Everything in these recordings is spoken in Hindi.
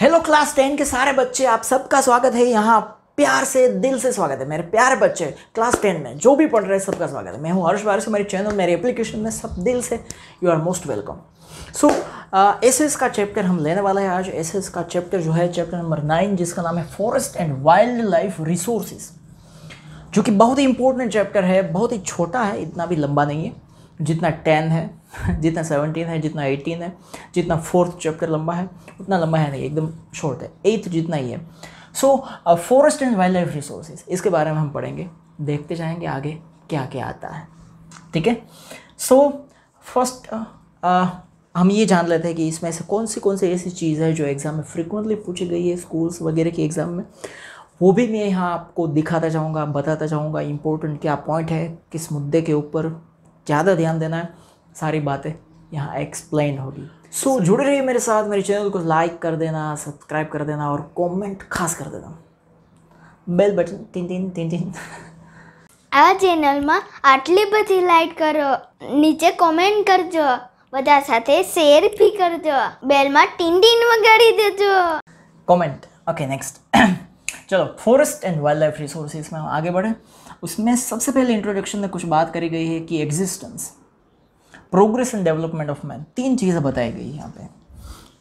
हेलो क्लास टेन के सारे बच्चे आप सबका स्वागत है यहाँ प्यार से दिल से स्वागत है मेरे प्यारे बच्चे क्लास टेन में जो भी पढ़ रहे हैं सबका स्वागत है मैं हूँ हर्ष बारिश मेरे चैनल मेरे एप्लीकेशन में सब दिल से you are most welcome so S S का चैप्टर हम लेने वाला है आज एस एस का चैप्टर जो है चैप्टर नंबर नाइन जिसका नाम है forest and wildlife resources जो कि बहुत ही इंपॉर्टेंट चैप्टर है बहुत ही छोटा है इतना भी लंबा नहीं है जितना टेन है जितना सेवनटीन है जितना एटीन है जितना फोर्थ चैप्टर लंबा है उतना लंबा है नहीं एकदम शॉर्ट है एट्थ जितना ही है so forest and wildlife resources इसके बारे में हम पढ़ेंगे देखते जाएंगे आगे क्या क्या आता है ठीक है सो फर्स्ट uh, uh, हम ये जान लेते हैं कि इसमें से कौन सी कौन सी ऐसी चीज़ है जो एग्ज़ाम में फ्रिक्वेंटली पूछी गई है स्कूल्स वगैरह के एग्ज़ाम में वो भी मैं यहाँ आपको दिखाता जाऊँगा बताता जाऊँगा इम्पोर्टेंट क्या पॉइंट है किस मुद्दे के ऊपर ज़्यादा ध्यान देना है सारी बातें यहाँ एक्सप्लेन होगी सो so, जुड़े रहिए मेरे साथ मेरे चैनल को लाइक कर देना सब्सक्राइब कर देना और कमेंट खास कर देना બેલ બટન ટીન ટીન ટીન ટીન આ ચેનલમાં આટલી બધી લાઈક કરો નીચે કોમેન્ટ કરજો બધા સાથે શેર બી કરજો બેલમાં ટીન ટીન વગાડી દેજો કોમેન્ટ ઓકે નેક્સ્ટ ચલો ફોરેસ્ટ એન્ડ વાઇલ્ડ લાઈફ રિસોર્સિસમાં આગે बढ़े उसमें सबसे पहले इंट्रोडक्शन में कुछ बात करी गई है कि existence progress and development of man तीन चीज़ें बताई गई यहाँ पे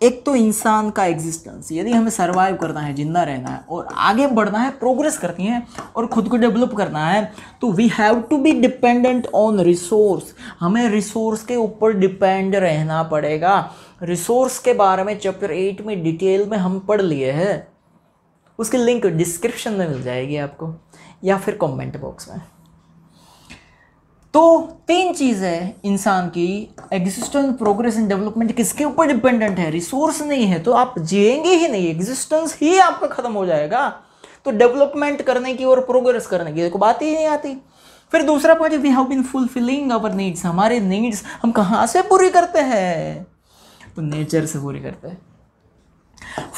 एक तो इंसान का एग्जिस्टेंस यदि हमें सर्वाइव करना है जिंदा रहना है और आगे बढ़ना है प्रोग्रेस करनी है और ख़ुद को डेवलप करना है तो we have to be dependent on resource हमें रिसोर्स के ऊपर डिपेंड रहना पड़ेगा रिसोर्स के बारे में चैप्टर एट में डिटेल में हम पढ़ लिए हैं उसकी लिंक डिस्क्रिप्शन में मिल जाएगी आपको या फिर कमेंट बॉक्स में तो तीन चीज है इंसान की एग्जिस्टेंस प्रोग्रेस एंड डेवलपमेंट किसके ऊपर डिपेंडेंट है रिसोर्स नहीं है तो आप जिएंगे ही नहीं एग्जिस्टेंस ही आपका ख़त्म हो जाएगा तो डेवलपमेंट करने की और प्रोग्रेस करने की देखो बात ही नहीं आती फिर दूसरा point we have been fulfilling our needs हमारे नीड्स हम कहाँ से पूरी करते हैं तो नेचर से पूरी करते हैं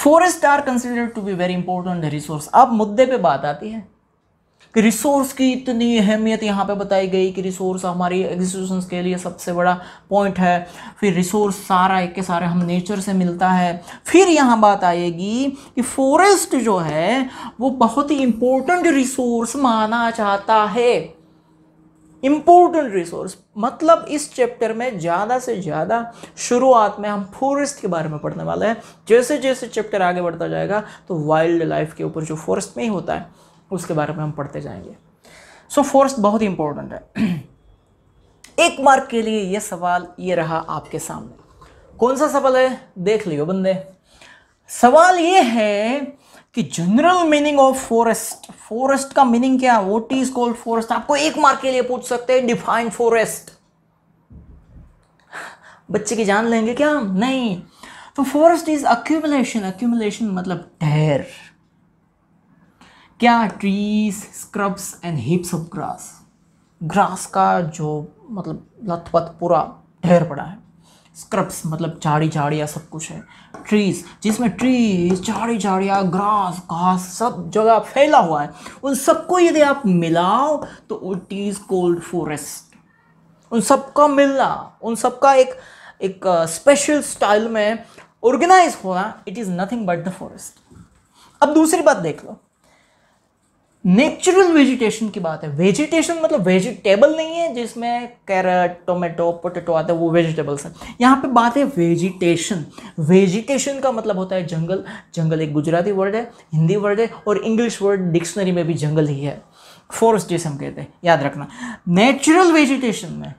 forest are considered to be very important resource अब मुद्दे पे बात आती है कि रिसोर्स की इतनी अहमियत यहाँ पे बताई गई कि रिसोर्स हमारी एग्जीक्यूशन के लिए सबसे बड़ा पॉइंट है फिर रिसोर्स सारा एक के सारे हम नेचर से मिलता है फिर यहाँ बात आएगी कि फॉरेस्ट जो है वो बहुत ही इम्पोर्टेंट रिसोर्स माना जाता है इम्पोर्टेंट रिसोर्स मतलब इस चैप्टर में ज़्यादा से ज़्यादा शुरुआत में हम फॉरेस्ट के बारे में पढ़ने वाले हैं जैसे जैसे चैप्टर आगे बढ़ता जाएगा तो वाइल्ड लाइफ के ऊपर जो फॉरेस्ट में ही होता है उसके बारे में हम पढ़ते जाएंगे सो so, फोर्स बहुत ही इंपॉर्टेंट है एक मार्क के लिए यह सवाल ये रहा आपके सामने कौन सा सवाल है देख लियो बंदे सवाल ये है कि general meaning of forest forest का मीनिंग क्या वोट इज कॉल्ड फॉरेस्ट आपको एक मार्क के लिए पूछ सकते हैं डिफाइन फॉरेस्ट बच्चे की जान लेंगे क्या नहीं तो फॉरेस्ट इज अक्यूमुलेशन अक्यूमुलेशन मतलब ढेर क्या trees scrubs and heaps of grass grass का जो मतलब लथपथ पूरा ढेर पड़ा है स्क्रब्स मतलब झाड़ी झाड़ियाँ सब कुछ है ट्रीज जिसमें ट्रीज झाड़ी झाड़ियाँ ग्रास घास सब जगह फैला हुआ है उन सबको यदि आप मिलाओ तो इट इज़ कोल्ड फॉरेस्ट उन सबका मिलना उन सबका एक एक स्पेशल स्टाइल में ऑर्गेनाइज होना it is nothing but the forest अब दूसरी बात देख लो नेचुरल वेजिटेशन की बात है वेजिटेशन मतलब वेजिटेबल नहीं है जिसमें कैरेट टोमेटो पोटेटो आते हैं वो वेजिटेबल्स हैं यहाँ पे बात है वेजिटेशन वेजिटेशन का मतलब होता है जंगल जंगल एक गुजराती वर्ड है हिंदी वर्ड है और इंग्लिश वर्ड डिक्शनरी में भी जंगल ही है फॉरेस्ट जिसे हम कहते हैं याद रखना नेचुरल वेजिटेशन में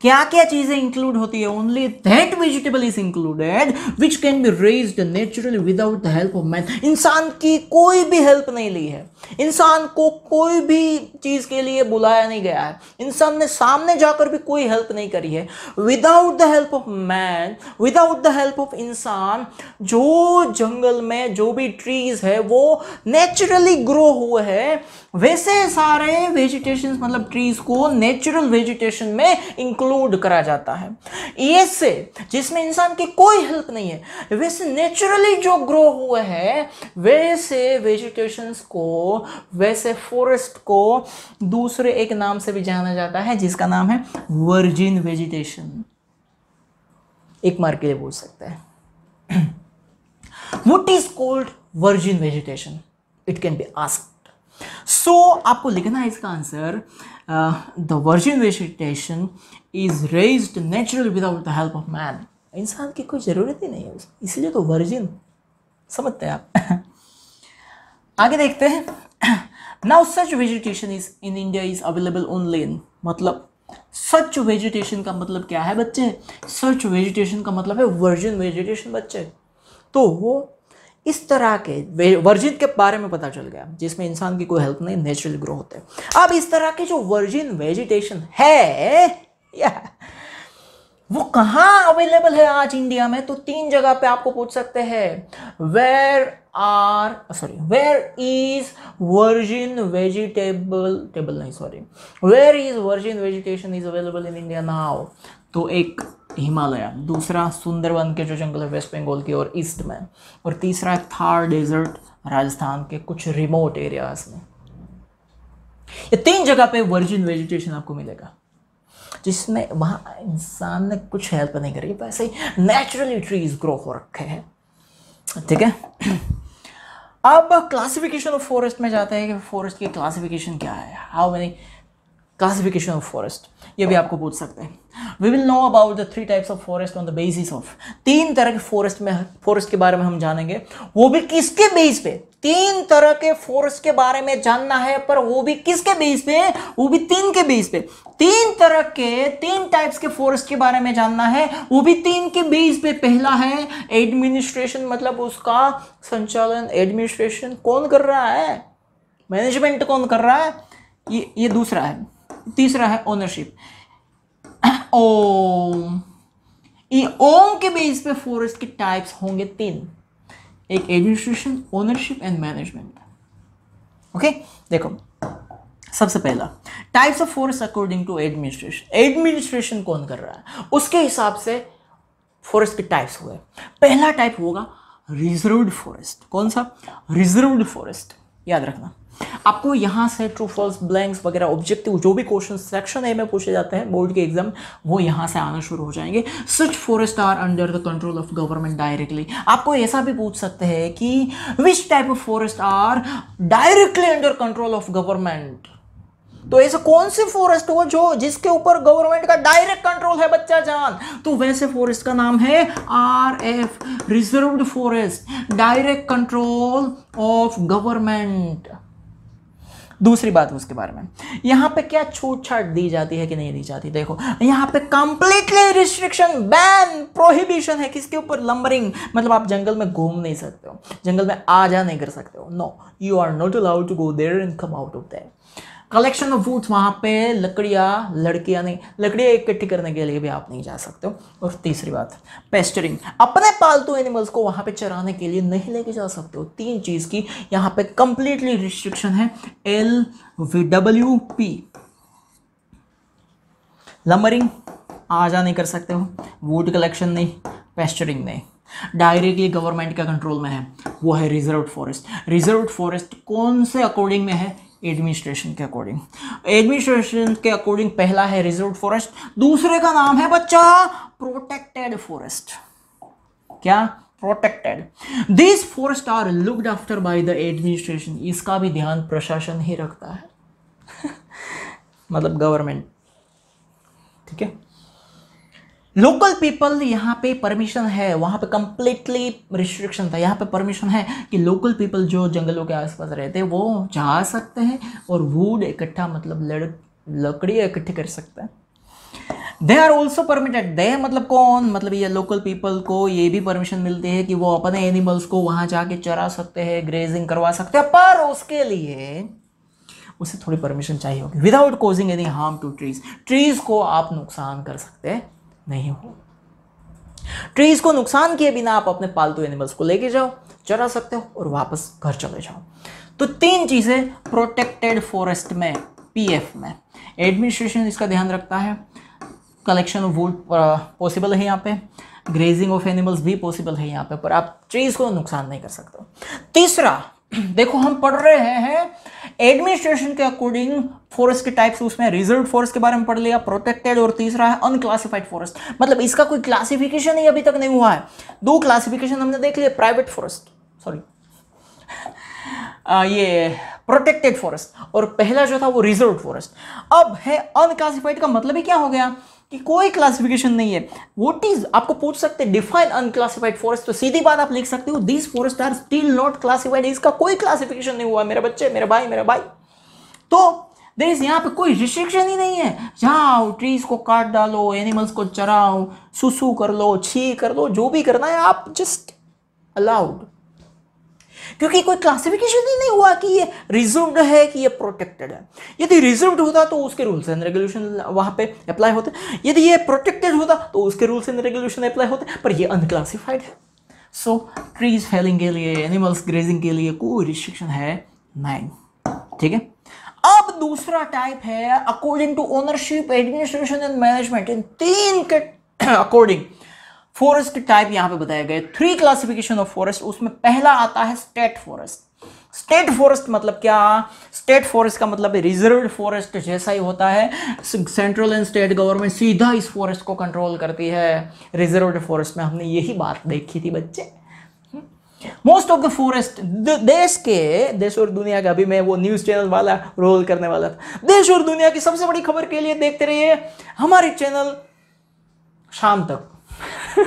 क्या क्या चीजें इंक्लूड होती है only that vegetable is included which can be raise naturally without the help of man इंसान की कोई भी हेल्प नहीं ली है इंसान को कोई भी चीज के लिए बुलाया नहीं गया है इंसान ने सामने जाकर भी कोई हेल्प नहीं करी है without the help of man without the help of इंसान जो जंगल में जो भी ट्रीज है वो नेचुरली ग्रो हुए है वैसे सारे वेजिटेशन मतलब ट्रीज को नेचुरल वेजिटेशन में इंक्लूड इंक्लूड करा जाता है ये से जिसमें इंसान की कोई हेल्प नहीं है वैसे नेचुरली जो ग्रो हुए हैं वैसे वेजिटेशंस को वैसे फॉरेस्ट को दूसरे एक नाम से भी जाना जाता है जिसका नाम है वर्जिन वेजिटेशन एक मार्क के लिए बोल सकते हैं what is called virgin vegetation it can be asked so so, आपको लिखना है इसका answer the virgin vegetation is raise natural without the help of man इंसान की कोई ज़रूरत ही नहीं है इसलिए तो वर्जिन समझते हैं आप आगे देखते हैं now such vegetation is in India is available only in मतलब सच वेजिटेशन का मतलब क्या है बच्चे सच वेजिटेशन का मतलब है वर्जिन वेजिटेशन बच्चे तो वो इस तरह के वर्जिन के बारे में पता चल गया जिसमें इंसान की कोई हेल्प नहीं नेचुरल ग्रो होते अब इस तरह के जो वर्जिन वेजिटेशन है या वो कहाँ अवेलेबल है आज इंडिया में तो तीन जगह पे आपको पूछ सकते हैं where are sorry where is virgin vegetable table नहीं sorry where is virgin vegetation is available in India now तो एक हिमालय दूसरा सुंदरवन के जो जंगल है वेस्ट बंगाल के और ईस्ट में और तीसरा थार डेजर्ट राजस्थान के कुछ रिमोट एरियाज में ये तीन जगह पे वर्जिन वेजिटेशन आपको मिलेगा जिसमें वहाँ इंसान ने कुछ हेल्प नहीं करी वैसे तो ही नेचुरली ट्रीज ग्रो हो रखे हैं ठीक है अब क्लासिफिकेशन ऑफ फॉरेस्ट में जाते हैं कि फॉरेस्ट की क्लासिफिकेशन क्या है how many classification of forest ये भी आपको पूछ सकते हैं we will know about the three types of forest on the basis of तीन तरह के फॉरेस्ट में फॉरेस्ट के बारे में हम जानेंगे वो भी किसके बेस पे तीन तरह के फॉरेस्ट के बारे में जानना है पर वो भी किसके बेस पे वो भी तीन के बेस पे तीन तरह के तीन टाइप्स के फॉरेस्ट के बारे में जानना है वो भी तीन के बेस पे पहला है एडमिनिस्ट्रेशन मतलब उसका संचालन एडमिनिस्ट्रेशन कौन कर रहा है मैनेजमेंट कौन कर रहा है ये ये दूसरा है तीसरा है ओनरशिप ओम ये ओम के बेस पे फॉरेस्ट के टाइप्स होंगे तीन एक administration ownership and management okay देखो सबसे पहला types of forest according to administration administration कौन कर रहा है उसके हिसाब से फॉरेस्ट के टाइप्स हुए पहला टाइप होगा रिजर्व्ड फॉरेस्ट कौन सा रिजर्व्ड फॉरेस्ट याद रखना आपको यहाँ से ट्रू फॉल्स ब्लैंक्स वगैरह ऑब्जेक्टिव जो भी क्वेश्चन सेक्शन ए में पूछे जाते हैं बोर्ड के एग्जाम वो यहाँ से आना शुरू हो जाएंगे such forest are under the control of government directly आपको ऐसा भी पूछ सकते हैं कि which type of forest are directly under control of government तो ऐसे कौन से फॉरेस्ट हो जो जिसके ऊपर गवर्नमेंट का डायरेक्ट कंट्रोल है बच्चा जान तो वैसे फॉरेस्ट का नाम है R F reserve forest direct control of government दूसरी बात उसके बारे में यहां पे क्या छूट छाट दी जाती है कि नहीं दी जाती देखो यहाँ पे कंप्लीटली रिस्ट्रिक्शन बैन प्रोहिबिशन है किसके ऊपर लंबरिंग मतलब आप जंगल में घूम नहीं सकते हो जंगल में आ जा नहीं कर सकते हो no you are not allowed to go there and come out of there collection of woods वहाँ पे लकड़ियाँ लड़कियाँ नहीं लकड़ियाँ इकट्ठी करने के लिए भी आप नहीं जा सकते हो और तीसरी बात पेस्टरिंग अपने पालतू एनिमल्स को वहाँ पे चराने के लिए नहीं लेके जा सकते हो तीन चीज़ की यहाँ पे कंप्लीटली रिस्ट्रिक्शन है L V W P lumbering जा नहीं कर सकते हो वुड कलेक्शन नहीं पेस्टरिंग नहीं डायरेक्टली गवर्नमेंट का कंट्रोल में है वो है रिजर्व फॉरेस्ट रिजर्व फॉरेस्ट कौन से अकॉर्डिंग में है एडमिनिस्ट्रेशन के अकॉर्डिंग एडमिनिस्ट्रेशन के अकॉर्डिंग पहला है रिजर्व फॉरेस्ट दूसरे का नाम है बच्चा प्रोटेक्टेड फॉरेस्ट क्या protected this forest are looked after by the administration इसका भी ध्यान प्रशासन ही रखता है मतलब गवर्नमेंट ठीक है लोकल पीपल यहाँ पे परमिशन है वहाँ पे कम्प्लीटली रिस्ट्रिक्शन था यहाँ पे परमिशन है कि लोकल पीपल जो जंगलों के आसपास रहते हैं वो जा सकते हैं और वूड इकट्ठा मतलब लड़ लकड़ी इकट्ठी कर सकते हैं they are also permitted they मतलब कौन मतलब ये लोकल पीपल को ये भी परमिशन मिलती है कि वो अपने एनिमल्स को वहाँ जाके चरा सकते हैं ग्रेजिंग करवा सकते हैं पर उसके लिए उसे थोड़ी परमिशन चाहिए होगी without causing any harm to trees trees को आप नुकसान कर सकते हैं नहीं हो ट्रीज को नुकसान किए बिना आप अपने पालतू एनिमल्स को लेके जाओ चरा सकते हो और वापस घर चले जाओ तो तीन चीज़ें प्रोटेक्टेड फॉरेस्ट में पीएफ में एडमिनिस्ट्रेशन इसका ध्यान रखता है कलेक्शन ऑफ वुड पॉसिबल है यहाँ पे ग्रेजिंग ऑफ एनिमल्स भी पॉसिबल है यहाँ पे पर आप ट्रीज़ को नुकसान नहीं कर सकते तीसरा देखो हम पढ़ रहे हैं एडमिनिस्ट्रेशन के अकॉर्डिंग फॉरेस्ट के टाइप्स उसमें रिजर्व फॉरेस्ट के बारे में पढ़ लिया प्रोटेक्टेड और तीसरा है अनक्लासिफाइड फॉरेस्ट मतलब इसका कोई क्लासिफिकेशन ही अभी तक नहीं हुआ है दो क्लासिफिकेशन हमने देख लिया प्राइवेट फॉरेस्ट सॉरी ये प्रोटेक्टेड फॉरेस्ट और पहला जो था वो रिजर्व फॉरेस्ट अब है अनक्लासिफाइड का मतलब ही क्या हो गया कि कोई क्लासिफिकेशन नहीं है वॉट इज आपको पूछ सकते डिफाइन अनक्लासिफाइड फॉरेस्ट तो सीधी बात आप लिख सकते हो this forest are still not classified इसका कोई क्लासिफिकेशन नहीं हुआ मेरे बच्चे मेरे भाई मेरे भाई तो देर इज यहाँ पे कोई रिस्ट्रिक्शन ही नहीं है जाओ ट्रीज को काट डालो एनिमल्स को चराओ सुसू कर लो छी कर लो जो भी करना है आप जस्ट अलाउड क्योंकि कोई क्लासिफिकेशन ही नहीं हुआ कि ये रिज्यूम्ड है कि ये प्रोटेक्टेड है यदि रिज्यूम्ड होता तो उसके रूल्स एंड रेगुलेशन वहाँ पे अप्लाई होते यदि ये प्रोटेक्टेड होता तो उसके रूल्स एंड रेगुलेशन अप्लाई होते पर ये अनक्लासिफाइड है सो ट्रीज फेलिंग के लिए एनिमल्स ग्रेजिंग के लिए कोई रिस्ट्रिक्शन है नहीं ठीक है अब दूसरा टाइप है according to ownership administration and management इन तीन के अकॉर्डिंग फॉरेस्ट टाइप यहां पे बताया गया थ्री क्लासिफिकेशन ऑफ फॉरेस्ट उसमें पहला आता है स्टेट फॉरेस्ट स्टेट फॉरेस्ट मतलब क्या स्टेट फॉरेस्ट का मतलब रिजर्व फॉरेस्ट जैसा ही होता है सेंट्रल एंड स्टेट गवर्नमेंट सीधा इस फॉरेस्ट को कंट्रोल करती है रिजर्व फॉरेस्ट में हमने यही बात देखी थी बच्चे मोस्ट ऑफ द फॉरेस्ट देश के देश और दुनिया का अभी मैं वो न्यूज चैनल वाला रोल करने वाला था देश और दुनिया की सबसे बड़ी खबर के लिए देखते रहिए हमारे चैनल शाम तक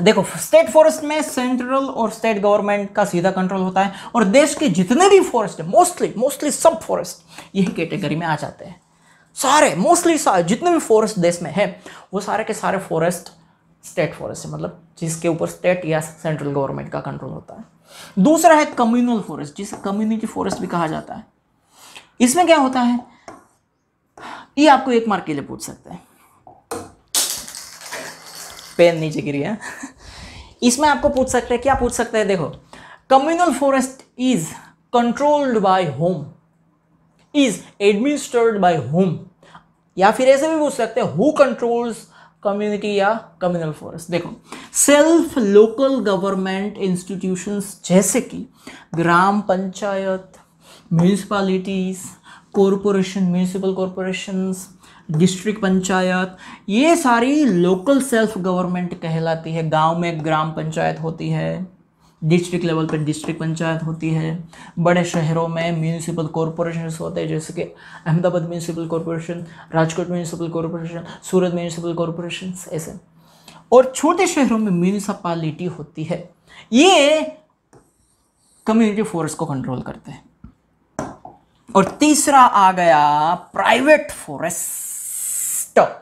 देखो स्टेट फॉरेस्ट में सेंट्रल और स्टेट गवर्नमेंट का सीधा कंट्रोल होता है और देश के जितने भी फॉरेस्ट है मोस्टली मोस्टली सब फॉरेस्ट यही कैटेगरी में आ जाते हैं सारे मोस्टली सारे जितने भी फॉरेस्ट देश में है वो सारे के सारे फॉरेस्ट स्टेट फॉरेस्ट है मतलब जिसके ऊपर स्टेट या सेंट्रल गवर्नमेंट का कंट्रोल होता है दूसरा है कम्युनल फॉरेस्ट जिसे कम्युनिटी फॉरेस्ट भी कहा जाता है इसमें क्या होता है ये आपको एक मार्क के लिए पूछ सकते हैं पेन नीचे गिरी है इसमें आपको पूछ सकते हैं क्या पूछ सकते हैं देखो communal forest is controlled by whom is administered by whom या फिर ऐसे भी पूछ सकते हैं हु कंट्रोल्स कम्युनिटी या कम्युनल फॉरेस्ट देखो सेल्फ लोकल गवर्नमेंट इंस्टीट्यूशंस जैसे कि gram panchayat municipalities corporation municipal corporations district panchayat ये सारी लोकल सेल्फ गवर्नमेंट कहलाती है गांव में ग्राम पंचायत होती है डिस्ट्रिक्ट लेवल पर डिस्ट्रिक्ट पंचायत होती है बड़े शहरों में म्यूनिसिपल कॉरपोरेशन होते हैं जैसे कि Ahmedabad municipal corporation Rajkot municipal corporation Surat municipal corporation ऐसे और छोटे शहरों में म्यूनिसपालिटी होती है ये कम्युनिटी फोरेस्ट को कंट्रोल करते हैं और तीसरा आ गया private forest sector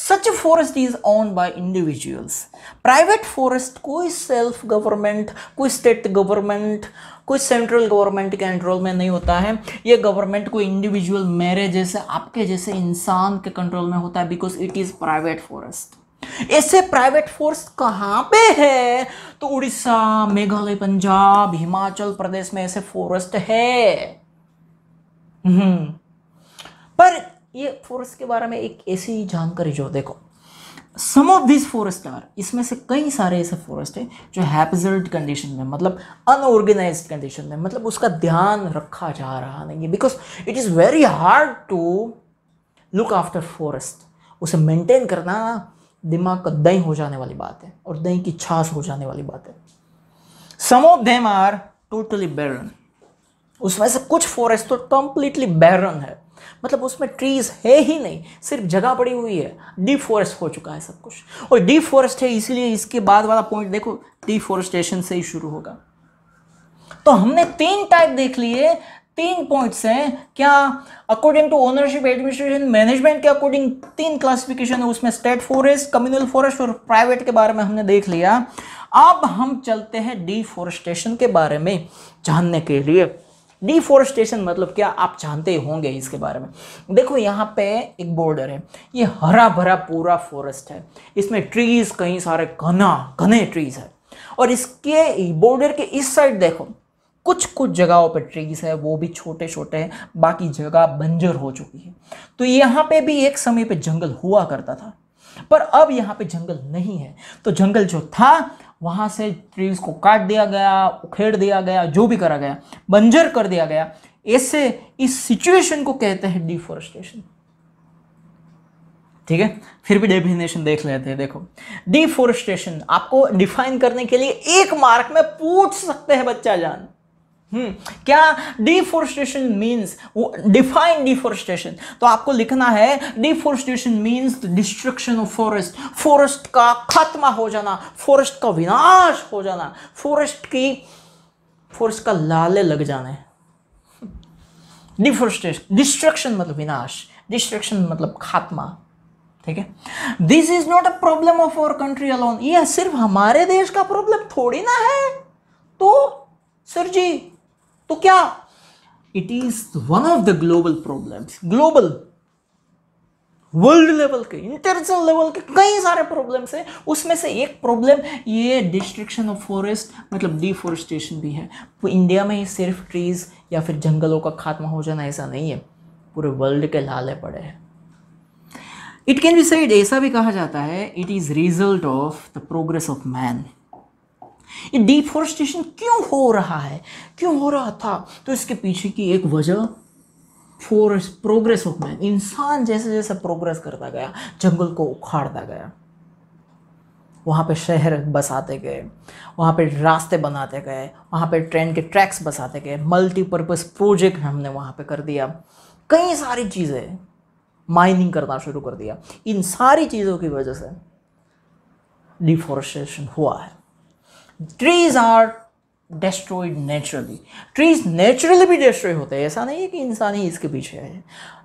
such forest is own by individuals private forest कोई सेल्फ गवर्नमेंट कोई स्टेट गवर्नमेंट कोई सेंट्रल गवर्नमेंट के कंट्रोल में नहीं होता है ये गवर्नमेंट कोई इंडिविजुअल मेरे जैसे आपके जैसे इंसान के कंट्रोल में होता है because it is private forest ऐसे प्राइवेट फोर्स कहाँ पे है तो उड़ीसा मेघालय पंजाब हिमाचल प्रदेश में ऐसे फॉरेस्ट है हम्म। पर ये फोरेस्ट के बारे में एक ऐसी जानकारी जो देखो some of this forest are इसमें से कई सारे ऐसे फॉरेस्ट हैं जो हैपजर्ड कंडीशन में मतलब अनऑर्गेनाइज कंडीशन में मतलब उसका ध्यान रखा जा रहा नहीं है because it is very hard to look after forest उसे मेंटेन करना दिमाग का दही हो जाने वाली बात है और दही की छाछ हो जाने वाली बात है some of them are totally barren उसमें से कुछ फॉरेस्ट तो कंप्लीटली बैरन है मतलब उसमें ट्रीज है ही नहीं सिर्फ जगह पड़ी हुई है डिफॉरेस्ट हो चुका है सब कुछ और डिफॉरेस्ट है इसीलिए इसके बाद वाला पॉइंट देखो डिफॉरेस्टेशन से ही शुरू होगा तो हमने तीन टाइप देख लिए तीन पॉइंट्स हैं क्या according to ownership administration management के अकॉर्डिंग तीन क्लासिफिकेशन है उसमें स्टेट फॉरेस्ट कम्युनल फॉरेस्ट और प्राइवेट के बारे में हमने देख लिया अब हम चलते हैं डिफॉरेस्टेशन के बारे में जानने के लिए डिफोरेस्टेशन मतलब क्या आप जानते होंगे इसके बारे में देखो यहाँ पे एक बॉर्डर है ये हरा भरा पूरा फॉरेस्ट है इसमें ट्रीज कई सारे घना घने ट्रीज है और इसके बॉर्डर के इस साइड देखो कुछ कुछ जगहों पर ट्रीज है वो भी छोटे छोटे हैं बाकी जगह बंजर हो चुकी है तो यहाँ पे भी एक समय पे जंगल हुआ करता था पर अब यहाँ पे जंगल नहीं है तो जंगल जो था वहाँ से ट्रीज को काट दिया गया उखेड़ दिया गया जो भी करा गया बंजर कर दिया गया ऐसे इस सिचुएशन को कहते हैं डिफॉरेस्टेशन ठीक है फिर भी डेफिनेशन देख लेते हैं देखो डिफोरेस्टेशन आपको डिफाइन करने के लिए एक मार्क में पूछ सकते हैं बच्चा जान हम्म, क्या डिफोरेस्टेशन मीन्स डिफाइन डिफोरेस्टेशन तो आपको लिखना है deforestation means destruction of forest forest का खात्मा हो जाना फॉरेस्ट का विनाश हो जाना फॉरेस्ट की फॉरेस्ट का लाले लग जाने डिफोरेस्टेशन डिस्ट्रक्शन मतलब विनाश डिस्ट्रक्शन मतलब खात्मा ठीक है this is not a problem of our country alone यह सिर्फ हमारे देश का प्रॉब्लम थोड़ी ना है तो सर जी तो क्या it is one of the global problems global world level के इंटरनेशनल लेवल के कई सारे प्रॉब्लम्स हैं उसमें से एक प्रॉब्लम ये डिस्ट्रिक्शन ऑफ फॉरेस्ट मतलब डिफॉरेस्टेशन भी है इंडिया में ही सिर्फ ट्रीज या फिर जंगलों का खात्मा हो जाना ऐसा नहीं है पूरे वर्ल्ड के लाले पड़े हैं इट कैन बी सेड ऐसा भी कहा जाता है it is result of the progress of man ये डिफॉरेस्टेशन क्यों हो रहा है क्यों हो रहा था तो इसके पीछे की एक वजह फॉर प्रोग्रेस ऑफ मैन इंसान जैसे जैसे प्रोग्रेस करता गया जंगल को उखाड़ता गया वहाँ पे शहर बसाते गए वहाँ पे रास्ते बनाते गए वहाँ पे ट्रेन के ट्रैक्स बसाते गए मल्टीपर्पज़ प्रोजेक्ट हमने वहाँ पे कर दिया कई सारी चीज़ें माइनिंग करना शुरू कर दिया इन सारी चीज़ों की वजह से डिफॉरेस्टेशन हुआ है trees are destroyed naturally trees naturally भी डिस्ट्रॉय होते हैं ऐसा नहीं है कि इंसान ही इसके पीछे है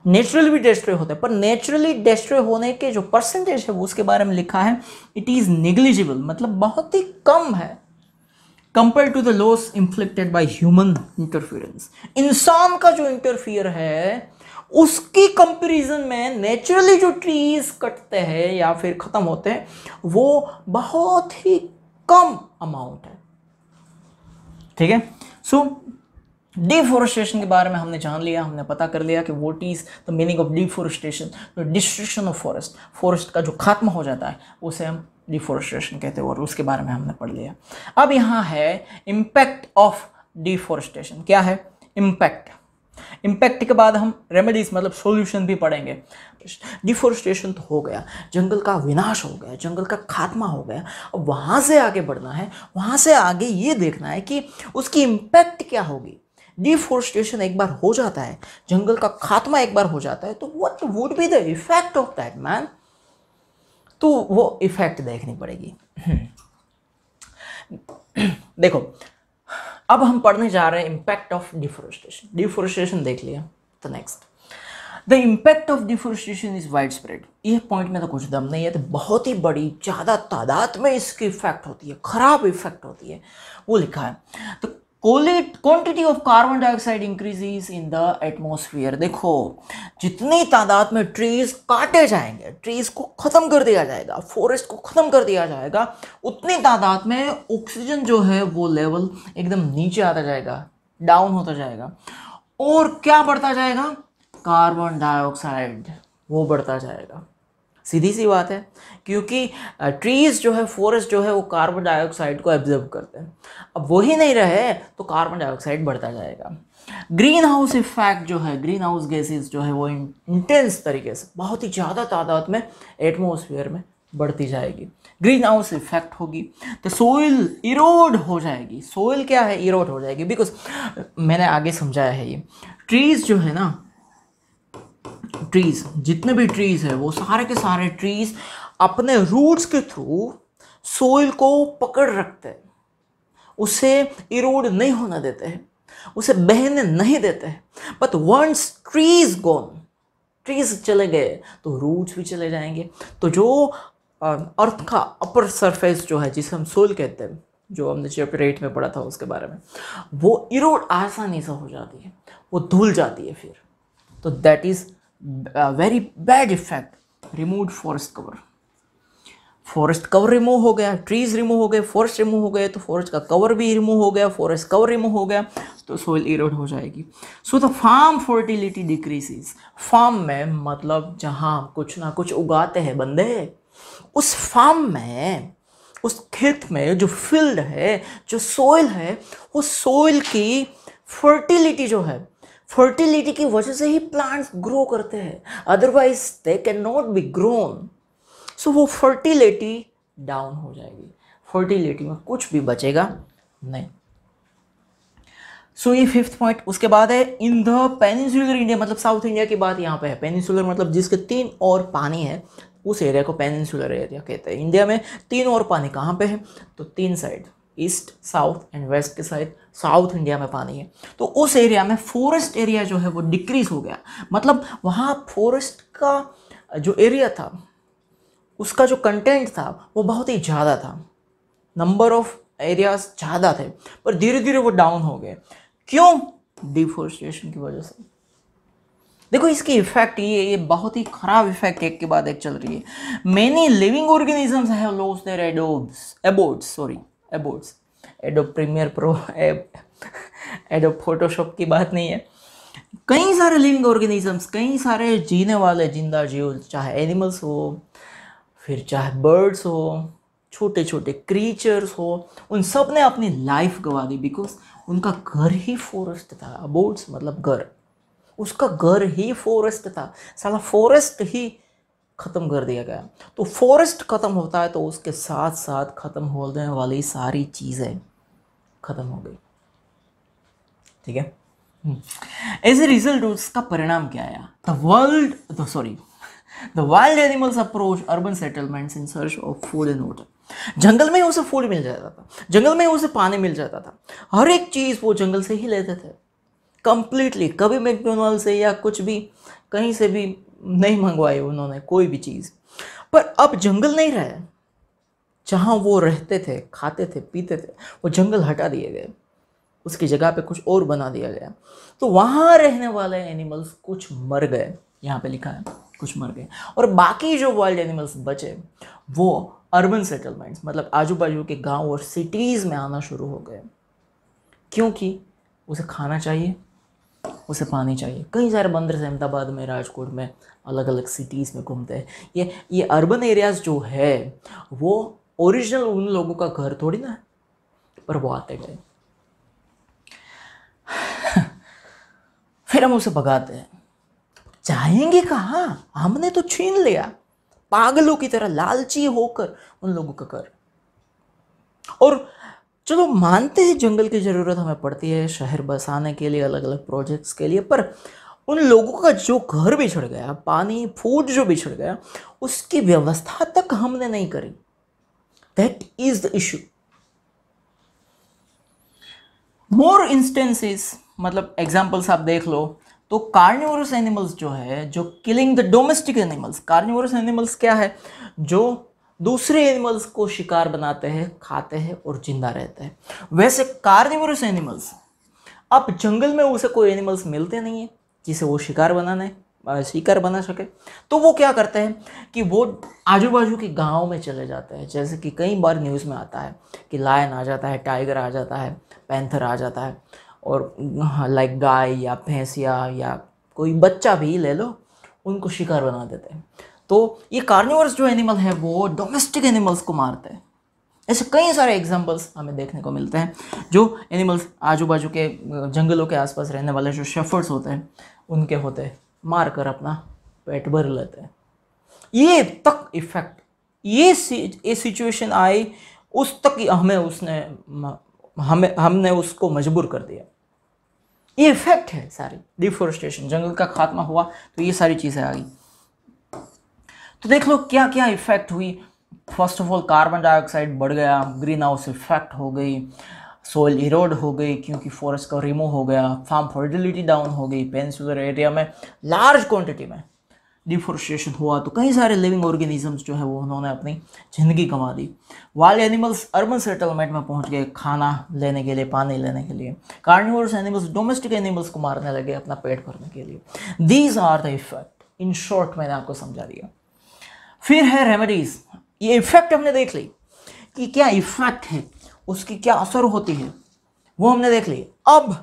नेचुरली भी डिस्ट्रॉय होते हैं पर नेचुरली डिस्ट्रॉय होने के जो परसेंटेज है वो उसके बारे में लिखा है इट इज़ निग्लिजिबल मतलब बहुत ही कम है compare to the loss inflicted by human interference इंसान का जो इंटरफियर है उसकी कंपेरिजन में नेचुरली जो ट्रीज कटते हैं या फिर ख़त्म होते हैं वो बहुत ही कम अमाउंट है ठीक है सो डिफोरेस्टेशन के बारे में हमने जान लिया हमने पता कर लिया कि what is the meaning of deforestation destruction of forest forest का जो खात्मा हो जाता है उसे हम डिफोरेस्टेशन कहते हैं और उसके बारे में हमने पढ़ लिया अब यहाँ है इम्पैक्ट ऑफ डिफोरेस्टेशन क्या है इम्पैक्ट इम्पैक्ट के बाद हम रेमेडीज़ मतलब सोल्यूशन भी पढ़ेंगे डिफोरेस्टेशन तो हो गया जंगल का विनाश हो गया जंगल का खात्मा हो गया अब वहाँ से आगे बढ़ना है वहाँ से आगे ये देखना है कि उसकी इम्पैक्ट क्या होगी डिफोरेस्टेशन एक बार हो जाता है जंगल का खात्मा एक बार हो जाता है तो what would be the effect of that man तो वो इफेक्ट देखनी पड़ेगी देखो अब हम पढ़ने जा रहे हैं इम्पैक्ट ऑफ डिफोरेस्टेशन डिफोरेस्टेशन देख लिया तो next the impact of deforestation is widespread यह पॉइंट में तो कुछ दम नहीं है तो बहुत ही बड़ी ज़्यादा तादाद में इसकी इफेक्ट होती है खराब इफेक्ट होती है वो लिखा है तो quantity of carbon dioxide increases in the atmosphere देखो जितनी तादाद में ट्रीज काटे जाएंगे ट्रीज को ख़त्म कर दिया जाएगा फॉरेस्ट को ख़त्म कर दिया जाएगा उतनी तादाद में ऑक्सीजन जो है वो लेवल एकदम नीचे आता जाएगा डाउन होता जाएगा और क्या बढ़ता जाएगा कार्बन डाइऑक्साइड वो बढ़ता जाएगा सीधी सी बात है क्योंकि ट्रीज़ जो है फॉरेस्ट जो है वो कार्बन डाइऑक्साइड को एब्जर्व करते हैं अब वही नहीं रहे तो कार्बन डाइऑक्साइड बढ़ता जाएगा ग्रीन हाउस इफेक्ट जो है ग्रीन हाउस गैसेस जो है वो इंटेंस तरीके से बहुत ही ज़्यादा तादाद में एटमोसफियर में बढ़ती जाएगी ग्रीन हाउस इफेक्ट होगी तो सोइल इरोड हो जाएगी सोइल क्या है इरोड हो जाएगी बिकॉज मैंने आगे समझाया है ये ट्रीज़ जो है ना ट्रीज़ जितने भी ट्रीज़ है वो सारे के सारे ट्रीज़ अपने रूट्स के थ्रू सोइल को पकड़ रखते हैं उसे इरोड नहीं होने देते हैं उसे बहने नहीं देते हैं but once trees gone trees चले गए तो रूट्स भी चले जाएंगे तो जो अर्थ का अपर सरफेस जो है जिसे हम सोल कहते हैं जो हमने चैप्टर एट में पढ़ा था उसके बारे में वो इरोड आसानी से हो जाती है वो धुल जाती है फिर तो that is very bad effect effect forest cover forest cover remove हो गया ट्रीज रिमूव हो गए फॉरेस्ट रिमूव हो गए तो फॉरेस्ट का कवर भी रिमूव हो गया फॉरेस्ट कवर रिमूव हो गया तो सोइल इरोड हो जाएगी so the farm fertility decreases farm में मतलब जहां कुछ ना कुछ उगाते हैं बंदे उस फार्म में उस खेत में जो फील्ड है जो सोइल है उस सोइल की फर्टिलिटी जो है फर्टिलिटी की वजह से ही प्लांट्स ग्रो करते हैं otherwise they can not be grown so वो फर्टिलिटी डाउन हो जाएगी फर्टिलिटी में कुछ भी बचेगा नहीं सो so, ये फिफ्थ पॉइंट उसके बाद है इन द पेनिसुलर इंडिया मतलब साउथ इंडिया की बात यहाँ पे है पेनिसुलर मतलब जिसके तीन और पानी है उस एरिया को पेनिसुलर एरिया कहते हैं इंडिया में तीन और पानी कहाँ पे है तो तीन side east south and west के साइड साउथ इंडिया में पानी है तो उस एरिया में फॉरेस्ट एरिया जो है वो डिक्रीज़ हो गया मतलब वहाँ फॉरेस्ट का जो एरिया था उसका जो कंटेंट था वो बहुत ही ज़्यादा था नंबर ऑफ एरियाज ज़्यादा थे पर धीरे धीरे वो डाउन हो गए क्यों डिफोरेस्टेशन की वजह से देखो इसकी इफेक्ट ये ये बहुत ही खराब इफेक्ट एक के बाद एक चल रही है many living organisms have their adobes sorry abodes Adobe Premiere Pro Adobe Photoshop की बात नहीं है कई सारे लिविंग ऑर्गेनिजम्स कई सारे जीने वाले जिंदा जीव चाहे एनिमल्स हो फिर चाहे बर्ड्स हो छोटे छोटे क्रीचर्स हो उन सब ने अपनी लाइफ गवा दी बिकॉज उनका घर ही फॉरेस्ट था अबोट्स मतलब घर उसका घर ही फॉरेस्ट था साला फॉरेस्ट ही ख़त्म कर दिया गया तो फॉरेस्ट ख़त्म होता है तो उसके साथ साथ ख़त्म होने वाली सारी चीज़ें खत्म हो गई ठीक है एज ए रिजल्ट उसका परिणाम क्या आया the world sorry the wild animals approach urban settlements in search of food and water जंगल में उसे फूड मिल जाता था जंगल में उसे पानी मिल जाता था हर एक चीज़ वो जंगल से ही लेते थे कंप्लीटली कभी मैकडोनल्ड से या कुछ भी कहीं से भी नहीं मंगवाई उन्होंने कोई भी चीज़ पर अब जंगल नहीं रहे जहाँ वो रहते थे खाते थे पीते थे वो जंगल हटा दिए गए उसकी जगह पे कुछ और बना दिया गया तो वहाँ रहने वाले एनिमल्स कुछ मर गए यहाँ पे लिखा है कुछ मर गए और बाकी जो वाइल्ड एनिमल्स बचे वो अर्बन सेटलमेंट्स मतलब आजू बाजू के गांव और सिटीज़ में आना शुरू हो गए क्योंकि उसे खाना चाहिए उसे पानी चाहिए कई सारे बंदर से अहमदाबाद में राजकोट में अलग अलग सिटीज़ में घूमते हैं ये ये अर्बन एरियाज़ जो है वो ओरिजिनल उन लोगों का घर थोड़ी ना है पर वो आते गए फिर हम उसे भगाते हैं जाएंगे कहाँ हमने तो छीन लिया पागलों की तरह लालची होकर उन लोगों का घर और चलो मानते हैं जंगल की ज़रूरत हमें पड़ती है शहर बसाने के लिए अलग अलग प्रोजेक्ट्स के लिए पर उन लोगों का जो घर बिछड़ गया पानी फूड जो बिछड़ गया उसकी व्यवस्था तक हमने नहीं करी That is the issue. More instances मतलब एग्जाम्पल्स आप देख लो तो कार्निवरस एनिमल्स जो है जो killing the domestic animals carnivorous animals क्या है जो दूसरे एनिमल्स को शिकार बनाते हैं खाते हैं और जिंदा रहते हैं वैसे कार्निवरस एनिमल्स अब जंगल में उसे कोई एनिमल्स मिलते नहीं है जिसे वो शिकार बनाना है सीकर बना सके तो वो क्या करते हैं कि वो आजू बाजू के गांव में चले जाते हैं जैसे कि कई बार न्यूज़ में आता है कि लायन आ जाता है टाइगर आ जाता है पैंथर आ जाता है और लाइक हाँ, गाय या भैंसिया या कोई बच्चा भी ले लो उनको शिकार बना देते हैं तो ये कार्निवर्स जो एनिमल है वो डोमेस्टिक एनिमल्स को मारते हैं ऐसे कई सारे एग्जाम्पल्स हमें देखने को मिलते हैं जो एनिमल्स आजू बाजू के जंगलों के आसपास रहने वाले जो शेफर्ड्स होते हैं उनके होते हैं मारकर अपना पेट भर लेते हैं ये तक इफेक्ट ये ये सिचुएशन आई उस तक हमें उसने हमें हमने उसको मजबूर कर दिया ये इफेक्ट है सारी डिफोरेस्टेशन जंगल का खात्मा हुआ तो ये सारी चीज़ें आ गई तो देख लो क्या क्या इफेक्ट हुई first of all carbon dioxide बढ़ गया ग्रीन हाउस इफेक्ट हो गई सोइल इरोड हो गई क्योंकि फॉरेस्ट का रिमूव हो गया फार्म फर्टिलिटी डाउन हो गई पेंसुलर एरिया में लार्ज क्वांटिटी में डिफोरेस्टेशन हुआ तो कई सारे लिविंग ऑर्गेनिजम्स जो है वो उन्होंने अपनी ज़िंदगी कमा दी वाइल्ड एनिमल्स अर्बन सेटलमेंट में पहुंच गए खाना लेने के लिए पानी लेने के लिए कार्निवर्स एनिमल्स डोमेस्टिक एनिमल्स को मारने लगे अपना पेट भरने के लिए these are the effect in short मैंने आपको समझा दिया फिर है रेमेडीज़ ये इफेक्ट हमने देख ली कि क्या इफेक्ट है उसकी क्या असर होती है वो हमने देख ली अब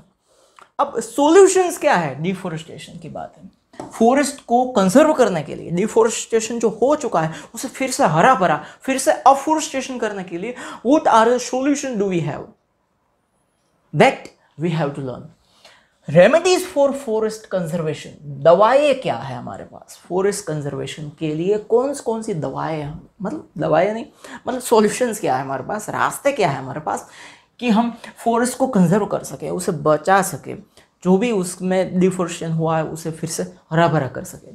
अब सॉल्यूशंस क्या है डिफोरेस्टेशन की बात है फॉरेस्ट को कंजर्व करने के लिए डिफोरेस्टेशन जो हो चुका है उसे फिर से हरा भरा फिर से अफोरेस्टेशन करने के लिए what are solution do we have that we have to learn remedies for forest conservation दवाएं क्या है हमारे पास फॉरेस्ट कंजर्वेशन के लिए कौन कौन सी दवाएं हैं मतलब दवाएं नहीं मतलब सॉल्यूशंस क्या है हमारे पास रास्ते क्या है हमारे पास कि हम फॉरेस्ट को कंजर्व कर सके उसे बचा सके जो भी उसमें डिफोरेशन हुआ है उसे फिर से हरा भरा कर सके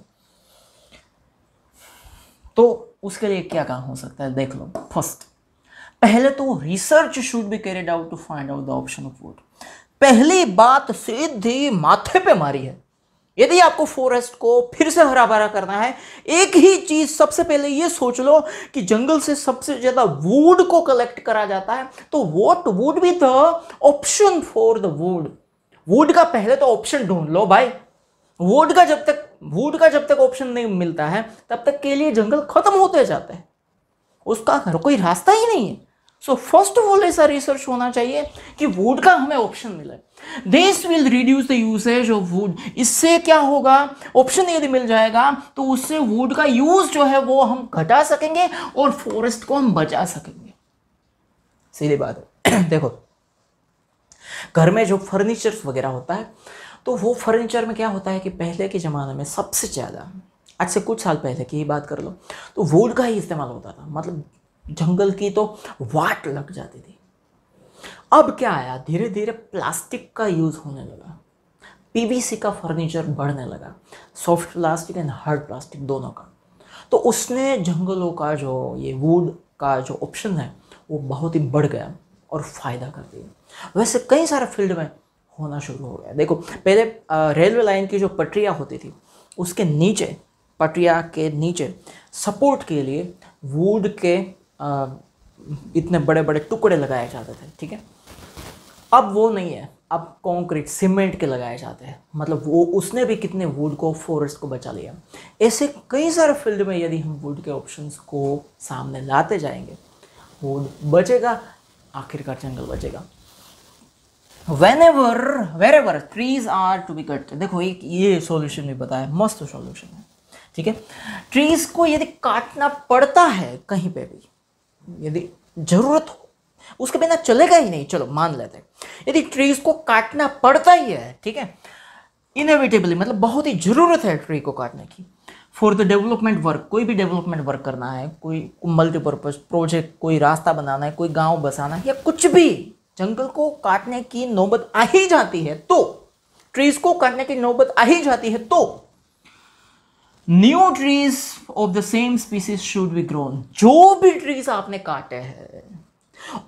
तो उसके लिए क्या काम हो सकता है देख लो फर्स्ट पहले तो research should be carried out to find out the option of what पहली बात सीधी माथे पे मारी है यदि आपको फॉरेस्ट को फिर से हरा भरा करना है एक ही चीज सबसे पहले ये सोच लो कि जंगल से सबसे ज्यादा वुड को कलेक्ट करा जाता है तो what would be the option for the wood wood का पहले तो ऑप्शन ढूंढ लो भाई वुड का जब तक वुड का जब तक ऑप्शन नहीं मिलता है तब तक के लिए जंगल खत्म होते जाते हैं उसका कोई रास्ता ही नहीं है सो फर्स्ट ऑफ ऑल ऐसा रिसर्च होना चाहिए कि वुड का हमें ऑप्शन मिले this will reduce the usage of wood इससे क्या होगा ऑप्शन यदि मिल जाएगा तो उससे वुड का यूज जो है वो हम घटा सकेंगे और फॉरेस्ट को हम बचा सकेंगे सीधी बात है देखो घर में जो फर्नीचर वगैरह होता है तो वो फर्नीचर में क्या होता है कि पहले के ज़माने में सबसे ज़्यादा आज से कुछ साल पहले की ही बात कर लो तो वुड का ही इस्तेमाल होता था मतलब जंगल की तो वाट लग जाती थी अब क्या आया धीरे धीरे प्लास्टिक का यूज़ होने लगा पीवीसी का फर्नीचर बढ़ने लगा soft plastic and hard plastic दोनों का तो उसने जंगलों का जो ये वुड का जो ऑप्शन है वो बहुत ही बढ़ गया और फ़ायदा कर दिया वैसे कई सारे फील्ड में होना शुरू हो गया देखो पहले रेलवे लाइन की जो पटरियाँ होती थी उसके नीचे पटरिया के नीचे सपोर्ट के लिए वुड के इतने बड़े बड़े टुकड़े लगाए जाते थे ठीक है अब वो नहीं है अब कंक्रीट सीमेंट के लगाए जाते हैं मतलब वो उसने भी कितने वुड को फॉरेस्ट को बचा लिया ऐसे कई सारे फील्ड में यदि हम वुड के ऑप्शंस को सामने लाते जाएंगे वुड बचेगा आखिरकार जंगल बचेगा whenever wherever trees are to be cut देखो एक ये सॉल्यूशन भी बताया मस्त सॉल्यूशन है ठीक है ट्रीज को यदि काटना पड़ता है कहीं पे भी यदि जरूरत हो उसके बिना चलेगा ही नहीं चलो मान लेते यदि ट्रीज को काटना पड़ता ही है ठीक है इनोवेटिवली मतलब बहुत ही ज़रूरत है ट्री को काटने की फॉर द डेवलपमेंट वर्क कोई भी डेवलपमेंट वर्क करना है कोई मल्टीपर्पज़ प्रोजेक्ट कोई रास्ता बनाना है कोई गांव बसाना है या कुछ भी जंगल को काटने की नौबत आ ही जाती है तो ट्रीज को काटने की नौबत आ ही जाती है तो new trees of the same species should be grown जो भी ट्रीज आपने काटे हैं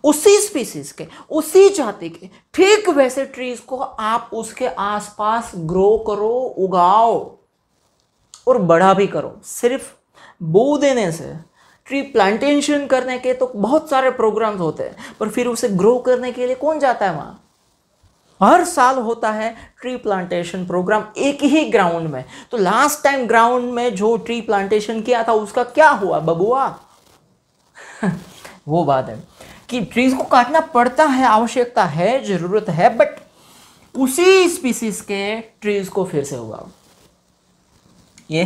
उसी स्पीसीज के उसी जाति के ठीक वैसे ट्रीज को आप उसके आसपास ग्रो करो उगाओ और बड़ा भी करो सिर्फ बो देने से ट्री प्लांटेशन करने के तो बहुत सारे प्रोग्राम्स होते हैं पर फिर उसे ग्रो करने के लिए कौन जाता है वहाँ हर साल होता है ट्री प्लांटेशन प्रोग्राम एक ही ग्राउंड में तो लास्ट टाइम ग्राउंड में जो ट्री प्लांटेशन किया था उसका क्या हुआ बबुआ वो बात है कि ट्रीज को काटना पड़ता है आवश्यकता है जरूरत है बट उसी स्पीसीज के ट्रीज को फिर से हुआ ये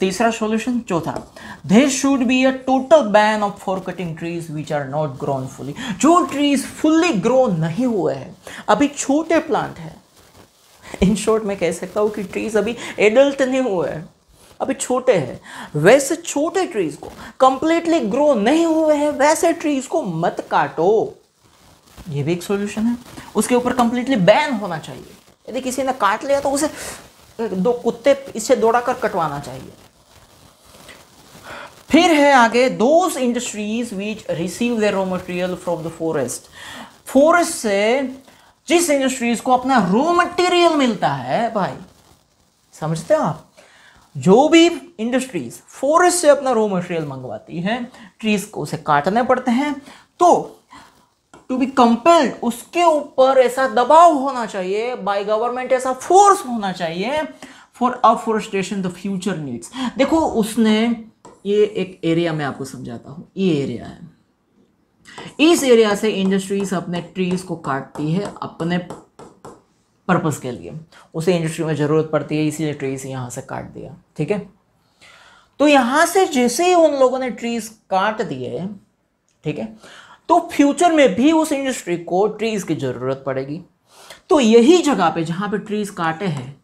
तीसरा सॉल्यूशन चौथा there should be a total ban of for cutting trees which are not grown fully जो ट्रीज फुल्ली ग्रो नहीं हुए हैं अभी छोटे प्लांट है इन शॉर्ट मैं कह सकता हूँ कि ट्रीज अभी एडल्ट नहीं हुए हैं अभी छोटे हैं वैसे छोटे ट्रीज को कंप्लीटली ग्रो नहीं हुए हैं वैसे ट्रीज को मत काटो ये भी एक सॉल्यूशन है उसके ऊपर कंप्लीटली बैन होना चाहिए यदि किसी ने काट लिया तो उसे दो कुत्ते इसे दौड़ा कर कटवाना चाहिए फिर है आगे those industries which receive the raw material from the forest forest से जिस इंडस्ट्रीज को अपना रॉ मटेरियल मिलता है भाई समझते हो आप जो भी इंडस्ट्रीज फॉरेस्ट से अपना रॉ मटेरियल मंगवाती है ट्रीज को उसे काटने पड़ते हैं तो टू बी कंपेल्ड उसके ऊपर ऐसा दबाव होना चाहिए बाय गवर्नमेंट ऐसा फोर्स होना चाहिए for afforestation the future needs देखो उसने ये एक एरिया में आपको समझाता हूँ ये एरिया है इस एरिया से इंडस्ट्रीज अपने ट्रीज को काटती है अपने पर्पस के लिए उसे इंडस्ट्री में ज़रूरत पड़ती है इसीलिए ट्रीज यहां से काट दिया ठीक है तो यहां से जैसे ही उन लोगों ने ट्रीज काट दिए ठीक है तो फ्यूचर में भी उस इंडस्ट्री को ट्रीज़ की ज़रूरत पड़ेगी तो यही जगह पे जहां पे ट्रीज़ काटे हैं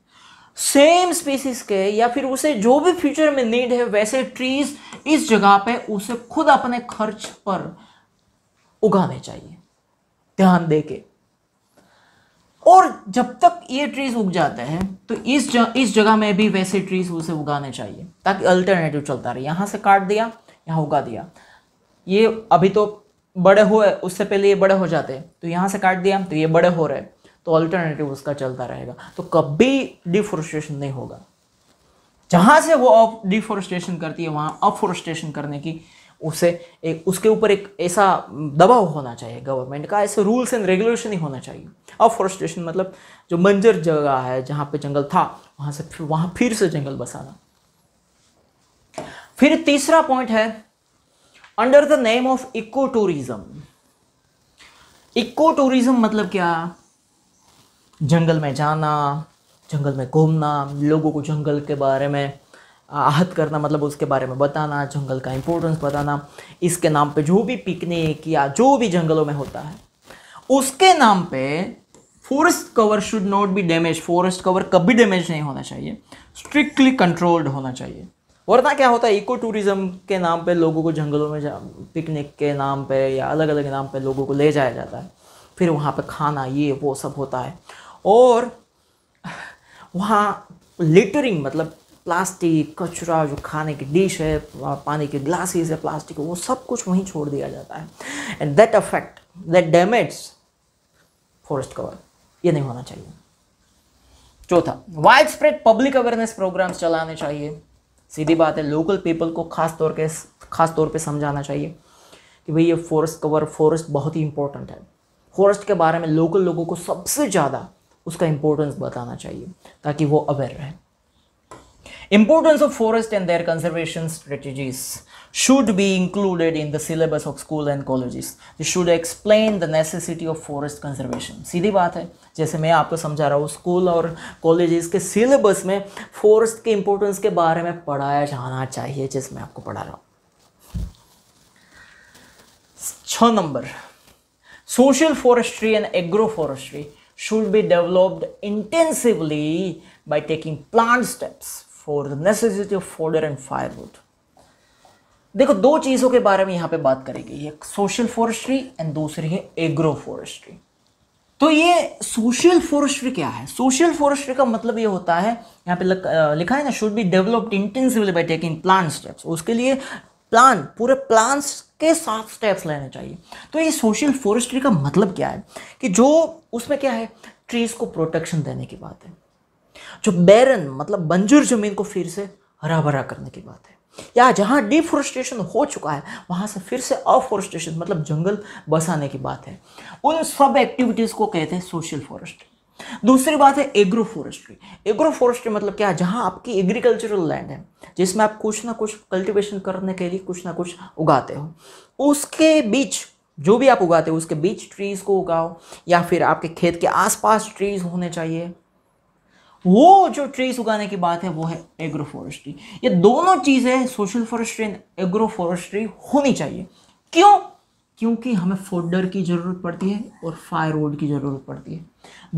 सेम स्पीसीज के या फिर उसे जो भी फ्यूचर में नीड है वैसे ट्रीज़ इस जगह पे उसे खुद अपने खर्च पर उगाने चाहिए ध्यान दे के और जब तक ये ट्रीज उग जाते हैं तो इस ज, इस जगह में भी वैसे ट्रीज उसे उगाने चाहिए ताकि अल्टरनेटिव चलता रहे यहां से काट दिया यहां उगा दिया ये अभी तो बड़े हुए उससे पहले ये बड़े हो जाते हैं तो यहाँ से काट दिया तो ये बड़े हो रहे तो ऑल्टरनेटिव उसका चलता रहेगा तो कभी डिफोरेस्टेशन नहीं होगा जहाँ से वो डिफोरेस्टेशन करती है वहाँ अपफोरेस्टेशन करने की उसे एक उसके ऊपर एक ऐसा दबाव होना चाहिए गवर्नमेंट का ऐसे रूल्स एंड रेगुलेशन ही होना चाहिए अपफॉरेस्टेशन मतलब जो मंजर जगह है जहाँ पे जंगल था वहाँ से फिर वहाँ फिर से जंगल बसाना फिर तीसरा पॉइंट है under the name of eco tourism eco tourism मतलब क्या जंगल में जाना जंगल में घूमना लोगों को जंगल के बारे में आहत करना मतलब उसके बारे में बताना जंगल का इम्पोर्टेंस बताना इसके नाम पे जो भी पिकनिक या जो भी जंगलों में होता है उसके नाम पे forest cover should not be damage forest cover कभी डैमेज नहीं होना चाहिए स्ट्रिक्टली कंट्रोल्ड होना चाहिए वरना क्या होता है इको टूरिज़्म के नाम पे लोगों को जंगलों में पिकनिक के नाम पे या अलग अलग नाम पे लोगों को ले जाया जाता है फिर वहाँ पे खाना ये वो सब होता है और वहाँ लिटरिंग मतलब प्लास्टिक कचरा जो खाने की डिश है पानी के ग्लासेस है प्लास्टिक वो सब कुछ वहीं छोड़ दिया जाता है and that affect that damage forest cover ये नहीं होना चाहिए चौथा widespread public awareness programmes चलाने चाहिए सीधी बात है लोकल पीपल को खास तौर के खास तौर पे समझाना चाहिए कि भाई ये फॉरेस्ट कवर फॉरेस्ट बहुत ही इंपॉर्टेंट है फॉरेस्ट के बारे में लोकल लोगों को सबसे ज़्यादा उसका इंपॉर्टेंस बताना चाहिए ताकि वो अवेयर रहे importance of forest and their conservation strategies should be included in the syllabus of school and colleges should explain the necessity of forest conservation सीधी बात है जैसे मैं आपको समझा रहा हूँ स्कूल और कॉलेज के सिलेबस में फोर्स के इम्पोर्टेंस के बारे में पढ़ाया जाना चाहिए जैसे मैं आपको पढ़ा रहा हूँ छ नंबर social forestry and agro forestry should be developed intensively by taking plant steps for the necessity of fodder and firewood देखो दो चीज़ों के बारे में यहां पे बात करेगी एक सोशल फॉरेस्ट्री एंड दूसरी है एग्रो फॉरेस्ट्री तो ये सोशल फॉरेस्ट्री क्या है सोशल फॉरेस्ट्री का मतलब ये होता है यहाँ पे लग, लिखा है ना should be developed intensively by taking plan steps उसके लिए प्लान पूरे प्लान्स के साथ स्टेप्स लेने चाहिए तो ये सोशल फॉरेस्ट्री का मतलब क्या है कि जो उसमें क्या है ट्रीज को प्रोटेक्शन देने की बात है जो बैरन मतलब बंजर जमीन को फिर से हरा भरा करने की बात है या जहाँ डिफोरेस्टेशन हो चुका है वहाँ से फिर से अफोरेस्टेशन मतलब जंगल बसाने की बात है उन सब एक्टिविटीज़ को कहते हैं सोशल फॉरेस्ट दूसरी बात है एग्रो फॉरेस्ट्री एग्रो फॉरेस्ट्री मतलब क्या जहाँ आपकी एग्रीकल्चरल लैंड है जिसमें आप कुछ ना कुछ कल्टीवेशन करने के लिए कुछ ना कुछ उगाते हो उसके बीच जो भी आप उगाते हो उसके बीच ट्रीज़ को उगाओ या फिर आपके खेत के आसपास ट्रीज़ होने चाहिए वो जो ट्रीज उगाने की बात है वो है एग्रो फॉरेस्ट्री ये दोनों चीज़ें social forestry and agro forestry होनी चाहिए क्यों क्योंकि हमें फोडर की ज़रूरत पड़ती है और फायर रोड की ज़रूरत पड़ती है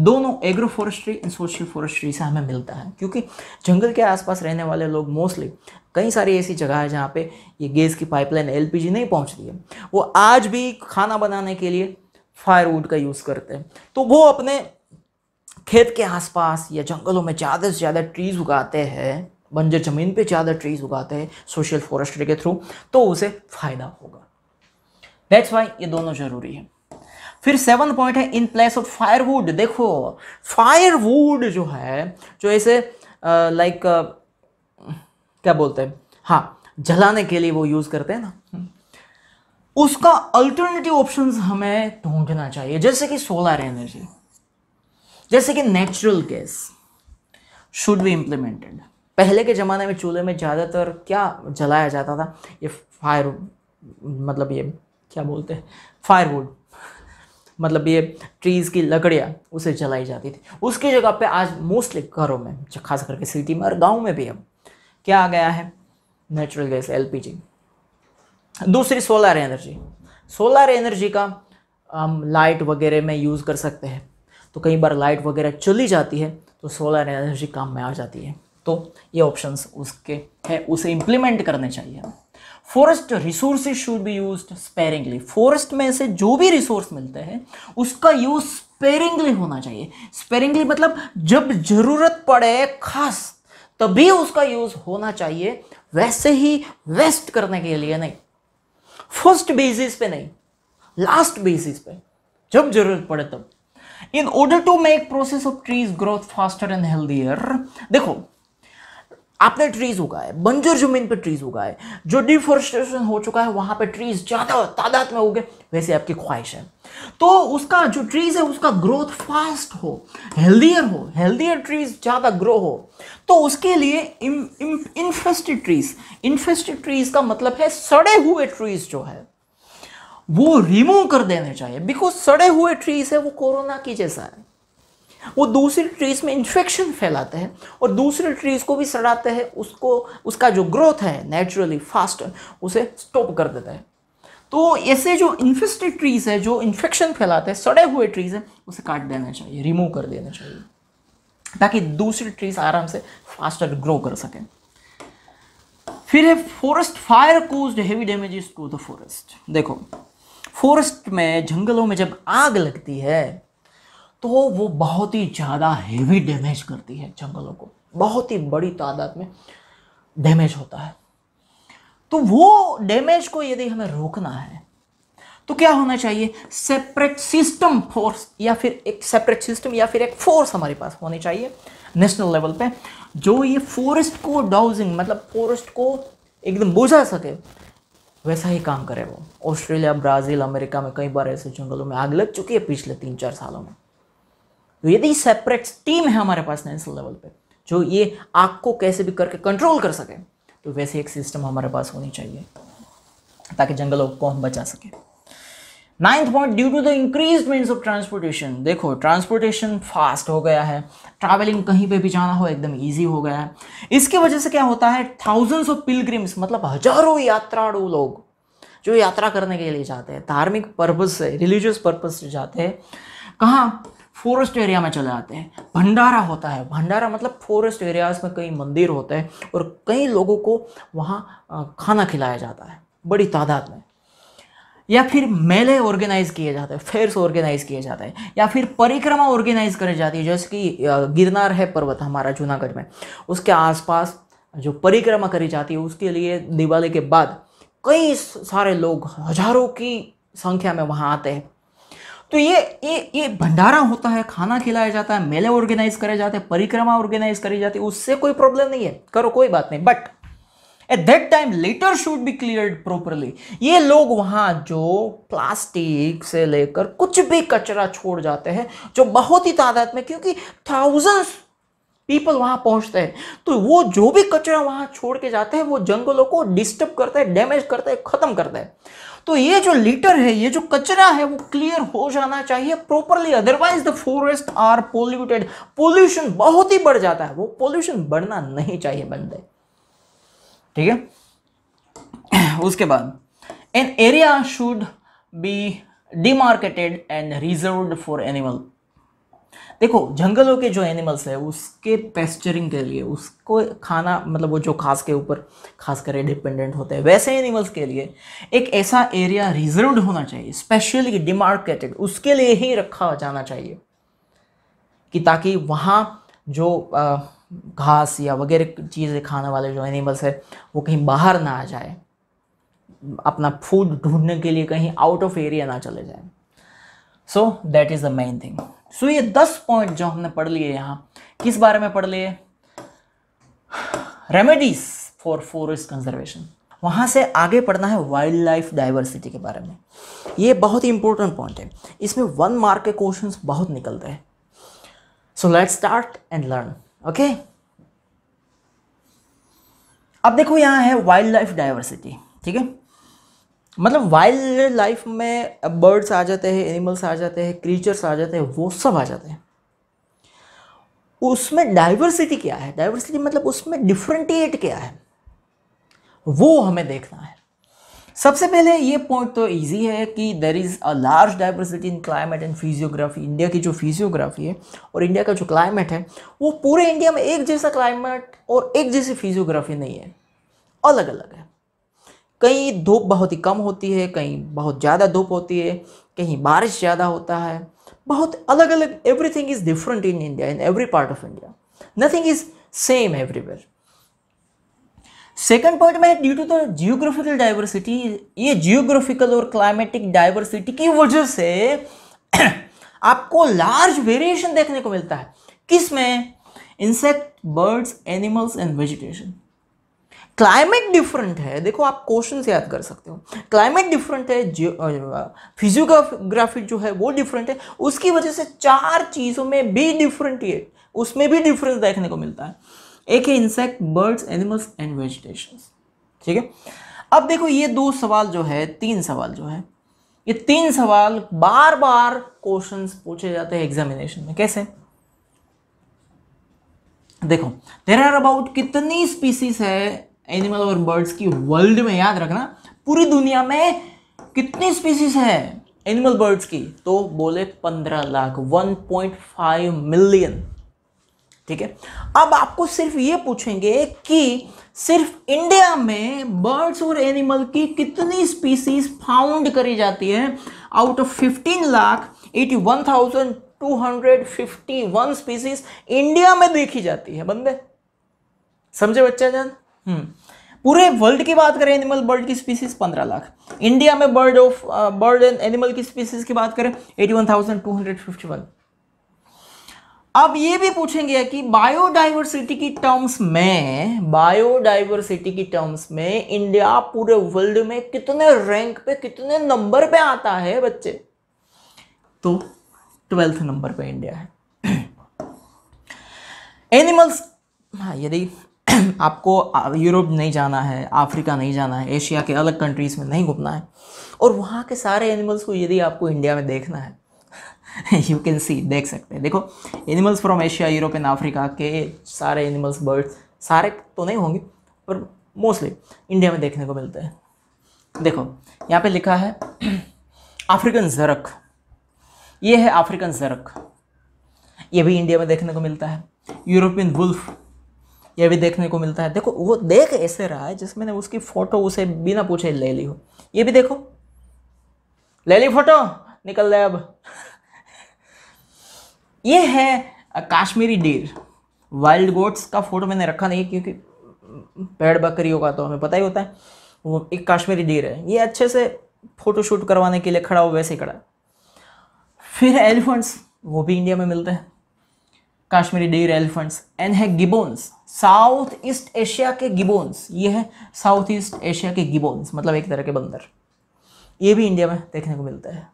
दोनों agro forestry and social forestry से हमें मिलता है क्योंकि जंगल के आसपास रहने वाले लोग मोस्टली कई सारी ऐसी जगह है जहाँ पे ये गैस की पाइपलाइन एल नहीं पहुँचती है वो आज भी खाना बनाने के लिए फायरवुड का यूज़ करते हैं तो वो अपने खेत के आसपास या जंगलों में ज़्यादा से ज़्यादा ट्रीज़ उगाते हैं बंजर ज़मीन पे ज़्यादा ट्रीज़ उगाते हैं सोशल फॉरेस्ट्री के थ्रू तो उसे फ़ायदा होगा दैट्स वाई ये दोनों ज़रूरी है फिर सेवन पॉइंट है इन प्लेस ऑफ फायरवुड देखो फायरवुड जो है जो ऐसे लाइक क्या बोलते हैं हाँ जलाने के लिए वो यूज़ करते हैं ना उसका अल्टरनेटिव ऑप्शंस हमें ढूंढना चाहिए जैसे कि सोलर एनर्जी जैसे कि natural gas should be implemented पहले के ज़माने में चूल्हे में ज़्यादातर क्या जलाया जाता था ये फायर मतलब ये क्या बोलते हैं फायरवुड मतलब ये ट्रीज़ की लकड़ियाँ उसे जलाई जाती थी उसकी जगह पे आज मोस्टली घरों में खास करके सिटी में और गांव में भी अब क्या आ गया है नेचुरल गैस एल दूसरी सोलर एनर्जी सोलर एनर्जी का हम लाइट वगैरह में यूज़ कर सकते हैं तो कई बार लाइट वगैरह चली जाती है तो सोलर एनर्जी काम में आ जाती है तो ये ऑप्शंस उसके हैं उसे इम्प्लीमेंट करने चाहिए forest resources should be use sparingly forest में से जो भी रिसोर्स मिलते हैं उसका यूज स्पेरिंगली होना चाहिए स्पेरिंगली मतलब जब जरूरत पड़े खास तभी उसका यूज होना चाहिए वैसे ही वेस्ट करने के लिए नहीं फर्स्ट बेसिस पे नहीं लास्ट बेसिस पे जब जरूरत पड़े तब in order to make process of trees growth faster and healthier देखो आपने ट्रीज उगाए बंजर जमीन पर ट्रीज उगाए जो डिफोरेस्टेशन हो चुका है वहां पर ट्रीज ज़्यादा तादाद में उगे वैसे आपकी ख्वाहिश है तो उसका जो ट्रीज है उसका ग्रोथ फास्ट हो हेल्दियर हो हेल्दियर ट्रीज ज़्यादा ग्रो हो तो उसके लिए इन्फेस्टेड ट्रीज इन्फेस्टेड ट्रीज का मतलब है सड़े हुए ट्रीज जो है वो रिमूव कर देने चाहिए बिकॉज सड़े हुए ट्रीज है वो कोरोना की जैसा है वो दूसरी ट्रीज में इन्फेक्शन फैलाते हैं और दूसरे ट्रीज को भी सड़ाते हैं उसको उसका जो ग्रोथ है नेचुरली फास्ट उसे स्टॉप कर देता है तो ऐसे जो इन्फेस्टेड ट्रीज है जो इन्फेक्शन फैलाते हैं सड़े हुए ट्रीज है उसे काट देना चाहिए रिमूव कर देना चाहिए ताकि दूसरी ट्रीज आराम से फास्टर ग्रो कर सकें फिर है forest fire cause heavy damages to the forest देखो फॉरेस्ट में जंगलों में जब आग लगती है तो वो बहुत ही ज़्यादा हेवी डैमेज करती है जंगलों को बहुत ही बड़ी तादाद में डैमेज होता है तो वो डैमेज को यदि हमें रोकना है तो क्या होना चाहिए सेपरेट सिस्टम फोर्स या फिर एक सेपरेट सिस्टम या फिर एक फोर्स हमारे पास होनी चाहिए नेशनल लेवल पे जो ये फॉरेस्ट को डाउजिंग मतलब फॉरेस्ट को एकदम बुझा सके वैसा ही काम करे वो ऑस्ट्रेलिया ब्राज़ील अमेरिका में कई बार ऐसे जंगलों में आग लग चुकी है पिछले तीन चार सालों में तो यदि सेपरेट टीम है हमारे पास नेशनल लेवल पे जो ये आग को कैसे भी करके कंट्रोल कर सके तो वैसे एक सिस्टम हमारे पास होनी चाहिए ताकि जंगलों को हम बचा सकें ninth point due to the increase means of transportation देखो ट्रांसपोर्टेशन फास्ट हो गया है ट्रैवलिंग कहीं पे भी जाना हो एकदम इजी हो गया है इसकी वजह से क्या होता है थाउजेंड्स ऑफ पिलग्रिम्स मतलब हजारों यात्राड़ू लोग जो यात्रा करने के लिए जाते हैं धार्मिक पर्पज से रिलीजियस पर्पज से जाते हैं कहाँ फॉरेस्ट एरिया में चले जाते हैं भंडारा होता है भंडारा मतलब फॉरेस्ट एरियाज में कई मंदिर होते हैं और कई लोगों को वहाँ खाना खिलाया जाता है बड़ी तादाद में या फिर मेले ऑर्गेनाइज किए जाते हैं फेयर्स ऑर्गेनाइज किए जाते हैं या फिर परिक्रमा ऑर्गेनाइज करी जाती है जैसे कि गिरनार है पर्वत हमारा जूनागढ़ में उसके आसपास जो परिक्रमा करी जाती है उसके लिए दिवाली के बाद कई सारे लोग हजारों की संख्या में वहाँ आते हैं तो ये ये ये भंडारा होता है खाना खिलाया जाता है मेले ऑर्गेनाइज करे जाते हैं परिक्रमा ऑर्गेनाइज करी जाती है उससे कोई प्रॉब्लम नहीं है करो कोई बात नहीं but at that time litter should be clear properly ये लोग वहां जो प्लास्टिक से लेकर कुछ भी कचरा छोड़ जाते हैं जो बहुत ही तादाद में क्योंकि थाउजेंड्स पीपल वहां पहुंचते हैं तो वो जो भी कचरा वहां छोड़ के जाते हैं वो जंगलों को डिस्टर्ब करता है डैमेज करता है ख़त्म करता है तो ये जो लीटर है ये जो कचरा है वो क्लियर हो जाना चाहिए properly otherwise the forest are polluted pollution बहुत ही बढ़ जाता है वो पोल्यूशन बढ़ना नहीं चाहिए बंदे ठीक है उसके बाद an area should be demarcated and reserve for animal देखो जंगलों के जो एनिमल्स है उसके पेस्चरिंग के लिए उसको खाना मतलब वो जो खास के ऊपर खास कर डिपेंडेंट होते हैं वैसे एनिमल्स के लिए एक ऐसा एरिया रिजर्व होना चाहिए स्पेशली डिमार्केटेड उसके लिए ही रखा जाना चाहिए कि ताकि वहाँ जो आ, घास या वगैरह चीज़ें खाने वाले जो एनिमल्स है वो कहीं बाहर ना आ जाए अपना फूड ढूंढने के लिए कहीं आउट ऑफ एरिया ना चले जाए so that is the main thing so ये दस पॉइंट जो हमने पढ़ लिए यहाँ किस बारे में पढ़ लिए रेमेडीज़ फॉर फॉरेस्ट कंजर्वेशन वहाँ से आगे पढ़ना है वाइल्ड लाइफ डाइवर्सिटी के बारे में ये बहुत ही इंपॉर्टेंट पॉइंट है इसमें वन मार्क के क्वेश्चंस बहुत निकलते हैं so let's start and learn okay अब देखो यहाँ है वाइल्ड लाइफ डाइवर्सिटी ठीक है मतलब वाइल्ड लाइफ में बर्ड्स आ जाते हैं एनिमल्स आ जाते हैं क्रीचर्स आ जाते हैं वो सब आ जाते हैं उसमें डाइवर्सिटी क्या है डाइवर्सिटी मतलब उसमें डिफ्रेंटिएट क्या है वो हमें देखना है सबसे पहले ये पॉइंट तो इजी है कि there is a large diversity in climate and physiography India की जो फिजियोग्राफी है और इंडिया का जो क्लाइमेट है वो पूरे इंडिया में एक जैसा क्लाइमेट और एक जैसी फिजियोग्राफी नहीं है अलग अलग है कहीं धूप बहुत ही कम होती है कहीं बहुत ज़्यादा धूप होती है कहीं बारिश ज़्यादा होता है बहुत अलग अलग everything is different in India in every part of India nothing is same everywhere second point में due to the geographical diversity ये जियोग्राफिकल और क्लाइमेटिक डाइवर्सिटी की वजह से आपको लार्ज वेरिएशन देखने को मिलता है किस में insect birds animals and vegetation climate different है देखो आप क्वेश्चन याद कर सकते हो क्लाइमेट डिफरेंट है फिजियोग्राफी जो है वो डिफरेंट है उसकी वजह से चार चीज़ों में भी डिफरेंट है उसमें भी डिफरेंस देखने को मिलता है एक है insect birds animals and vegetation ठीक है अब देखो ये दो सवाल जो है तीन सवाल जो है ये तीन सवाल बार बार क्वेश्चन पूछे जाते हैं एग्जामिनेशन में कैसे देखो देर आर अबाउट कितनी स्पीसीज है एनिमल और बर्ड्स की वर्ल्ड में याद रखना पूरी दुनिया में कितनी स्पीसीज है एनिमल बर्ड्स की तो बोले पंद्रह lakh one point five million ठीक है अब आपको सिर्फ ये पूछेंगे कि सिर्फ इंडिया में बर्ड्स और एनिमल की कितनी स्पीसीज फाउंड करी जाती है out of fifteen lakh eighty one thousand two hundred fifty one species India में देखी जाती है बंदे समझे बच्चा जान हम्म। पूरे वर्ल्ड की बात करें एनिमल बर्ड की स्पीसीज पंद्रह लाख इंडिया में bird of bird and animal की स्पीसीज की बात करें eighty one thousand two hundred fifty one अब ये भी पूछेंगे कि बायोडाइवर्सिटी की टर्म्स में बायोडाइवर्सिटी की टर्म्स में इंडिया पूरे वर्ल्ड में कितने रैंक पे कितने नंबर पे आता है बच्चे तो ट्वेल्थ नंबर पे इंडिया है एनिमल्स हाँ यदि आपको यूरोप नहीं जाना है अफ्रीका नहीं जाना है एशिया के अलग कंट्रीज़ में नहीं घूमना है और वहाँ के सारे एनिमल्स को यदि आपको इंडिया में देखना है यू कैन सी देख सकते हैं देखो animals from Asia Europe and Africa के सारे एनिमल्स बर्ड्स सारे तो नहीं होंगे पर मोस्टली इंडिया में देखने को मिलते हैं देखो यहाँ पे लिखा है अफ्रीकन जरक ये है अफ्रीकन जरक ये भी इंडिया में देखने को मिलता है यूरोपियन वुल्फ ये भी देखने को मिलता है देखो वो देख ऐसे रहा है जिसमें मैंने उसकी फ़ोटो उसे बिना पूछे ले ली हो ये भी देखो ले ली फोटो निकल रहा अब ये है काश्मीरी डेर वाइल्ड गोट्स का फ़ोटो मैंने रखा नहीं क्योंकि पेड़ बकरियों का तो हमें पता ही होता है वो एक काश्मीरी डेर है ये अच्छे से फ़ोटोशूट करवाने के लिए खड़ा हो वैसे खड़ा फिर एलिफेंट्स वो भी इंडिया में मिलते हैं काश्मीरी डीर एलिफेंट्स एंड है गिबोन्स साउथ ईस्ट एशिया के गिबोन्स ये है साउथ ईस्ट एशिया के गिबोन्स मतलब एक तरह के बंदर ये भी इंडिया में देखने को मिलता है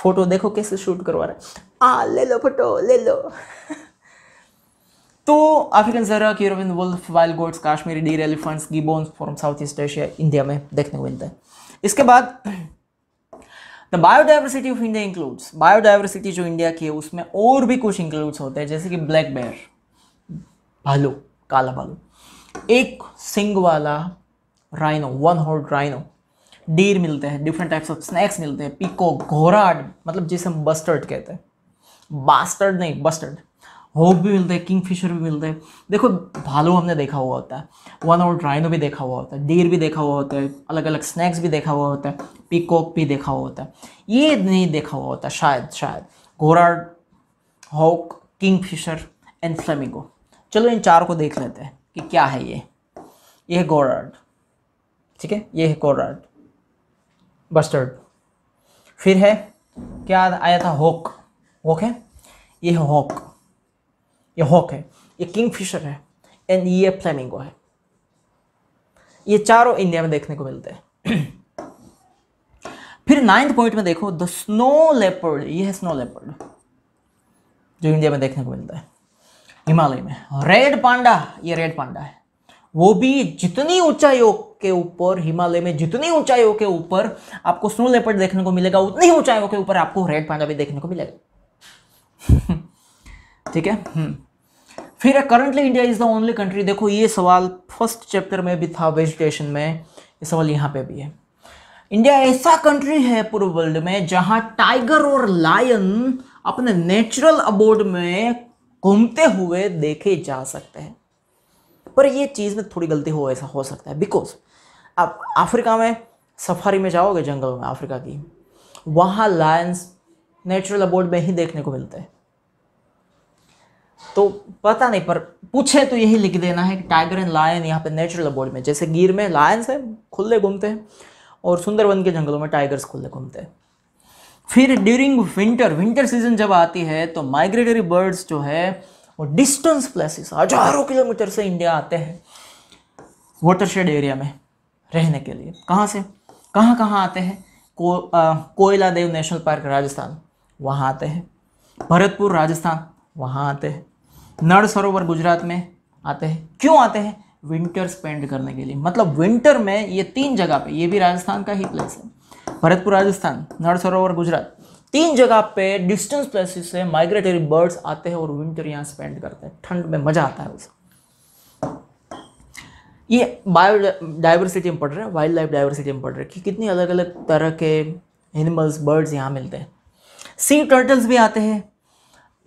फोटो देखो कैसे शूट करवा रहा है आ ले लो फोटो ले लो तो अफ्रीकन जरा की रविंद wolf wild goats Kashmiri deer elephants की bones from south east Asia India में देखने को मिलता है इसके बाद the biodiversity of India includes biodiversity जो इंडिया की है उसमें और भी कुछ इंक्लूड्स होते हैं जैसे कि ब्लैक बेयर भालू काला भालू एक सिंग वाला rhino one horned rhino deer मिलते हैं डिफरेंट टाइप्स ऑफ स्नैक्स मिलते हैं पिको घोराड मतलब जिसे हम बस्टर्ड कहते हैं बास्टर्ड नहीं बस्टर्ड होप भी मिलते हैं किंग फिशर भी मिलते हैं देखो भालू हमने देखा हुआ होता है वन और ड्राइनो भी देखा हुआ होता है डीर भी देखा हुआ होता है अलग अलग स्नैक्स भी देखा हुआ होता है पिकॉक भी देखा हुआ होता है ये नहीं देखा हुआ होता शायद शायद होक किंग फिशर एंड फ्लेमिंगो चलो इन चार को देख लेते हैं कि क्या है ये ये है गोराड ठीक है ये है गोराड बस्टर्ड फिर है क्या आया था हॉक हॉक है ये होक हॉक ये हॉक है ये किंग फिशर है एंड ये फ्लेमिंगो है ये चारों इंडिया में देखने को मिलते हैं फिर नाइन्थ पॉइंट में देखो द स्नो लेपर्ड ये है स्नो लेपर्ड जो इंडिया में देखने को मिलता है हिमालय में रेड पांडा ये रेड पांडा है वो भी जितनी ऊंचाई हो के ऊपर हिमालय में जितनी ऊंचाइयों के ऊपर आपको स्नो लेपर्ड देखने को मिलेगा उतनी ऊंचाइयों के ऊपर आपको रेड पांडा भी देखने को मिलेगा ठीक है हम्म। फिर currently India is the only country देखो ये सवाल फर्स्ट चैप्टर में भी था वेजिटेशन में ये सवाल यहाँ पे भी है इंडिया ऐसा कंट्री है पूरे वर्ल्ड में जहाँ टाइगर और लायन अपने नेचुरल अबोर्ड में घूमते हुए देखे जा सकते हैं पर ये चीज़ में थोड़ी गलती हो ऐसा हो सकता है बिकॉज अब अफ्रीका में सफारी में जाओगे जंगलों में अफ्रीका की वहाँ लायंस नेचुरल अबोर्ड में ही देखने को मिलते हैं तो पता नहीं पर पूछे तो यही लिख देना है कि टाइगर एंड लायन यहाँ पे नेचुरल अबोर्ड में जैसे गिर में लायंस है खुले घूमते हैं और सुंदरवन के जंगलों में टाइगर्स खुले घूमते हैं फिर ड्यूरिंग विंटर विंटर सीजन जब आती है तो माइग्रेटरी बर्ड्स जो है वो डिस्टेंस प्लेसेस हजारों किलोमीटर से इंडिया आते हैं वाटरशेड एरिया में रहने के लिए कहाँ से कहाँ कहाँ आते हैं को कोयला देव नेशनल पार्क राजस्थान वहाँ आते हैं भरतपुर राजस्थान वहाँ आते हैं नर सरोवर गुजरात में आते हैं क्यों आते हैं विंटर स्पेंड करने के लिए मतलब विंटर में ये तीन जगह पे ये भी राजस्थान का ही प्लेस है भरतपुर राजस्थान नर सरोवर गुजरात तीन जगह पे डिस्टेंस प्लेसेस से माइग्रेटरी बर्ड्स आते हैं और विंटर यहाँ स्पेंड करते हैं ठंड में मज़ा आता है उसे ये बायो डाइवर्सिटी में पढ़ रहे हैं वाइल्ड लाइफ डाइवर्सिटी में पढ़ रहे हैं कि कितनी अलग अलग तरह के एनिमल्स बर्ड्स यहाँ मिलते हैं सी टर्टल्स भी आते हैं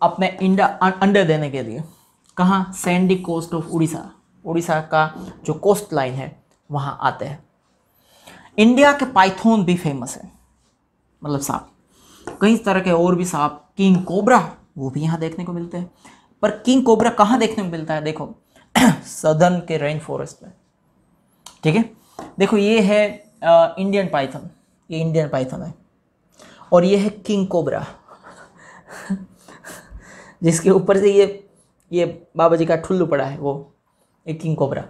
अपने इंडा अं, अंडे देने के लिए कहाँ sandy coast of Orissa Orissa का जो कोस्ट लाइन है वहाँ आते हैं इंडिया के पाइथोन भी फेमस है मतलब सांप कई तरह के और भी सांप किंग कोबरा वो भी यहाँ देखने को मिलते हैं पर किंग कोबरा कहाँ देखने को मिलता है देखो सदर्न के रेन फॉरेस्ट में ठीक है देखो ये है आ, इंडियन पाइथन ये इंडियन पाइथन है और ये है किंग कोबरा जिसके ऊपर से ये ये बाबा जी का ठुल्लू पड़ा है वो ये किंग कोबरा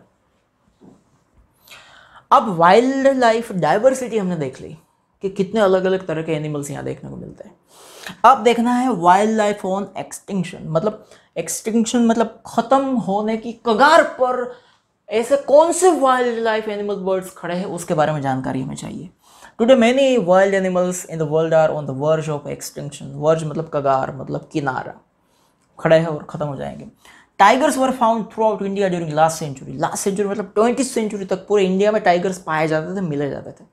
अब वाइल्ड लाइफ डाइवर्सिटी हमने देख ली कि कितने अलग अलग तरह के एनिमल्स यहाँ देखने को मिलते हैं अब देखना है वाइल्ड लाइफ ऑन एक्सटिंक्शन मतलब एक्सटिंक्शन मतलब ख़त्म होने की कगार पर ऐसे कौन से वाइल्ड लाइफ एनिमल बर्ड्स खड़े हैं उसके बारे में जानकारी हमें चाहिए today many wild animals in the world are on the verge of extinction verge मतलब कगार मतलब किनारा खड़े हैं और ख़त्म हो जाएंगे tigers were found throughout India during last century last century मतलब ट्वेंटी सेंचुरी तक पूरे इंडिया में टाइगर्स पाए जाते थे मिले जाते थे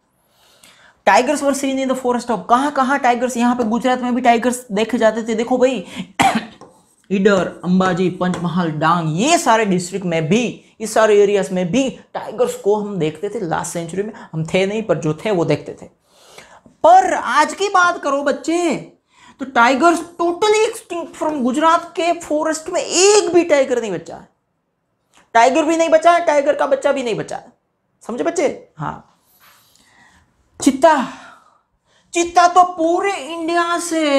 tigers were seen in the forest of कहाँ कहाँ टाइगर्स यहाँ पे गुजरात में भी टाइगर्स देखे जाते थे देखो भाई इडर अंबाजी पंचमहल डांग ये सारे डिस्ट्रिक्ट में भी इस सारे एरियाज में भी टाइगर्स को हम देखते थे लास्ट सेंचुरी में हम थे नहीं पर जो थे वो देखते थे पर आज की बात करो बच्चे तो tigers totally extinct from Gujarat के फॉरेस्ट में एक भी टाइगर नहीं बचा है टाइगर भी नहीं बचा है टाइगर का बच्चा भी नहीं बचा है समझे बच्चे हाँ चित्ता चित्ता तो पूरे इंडिया से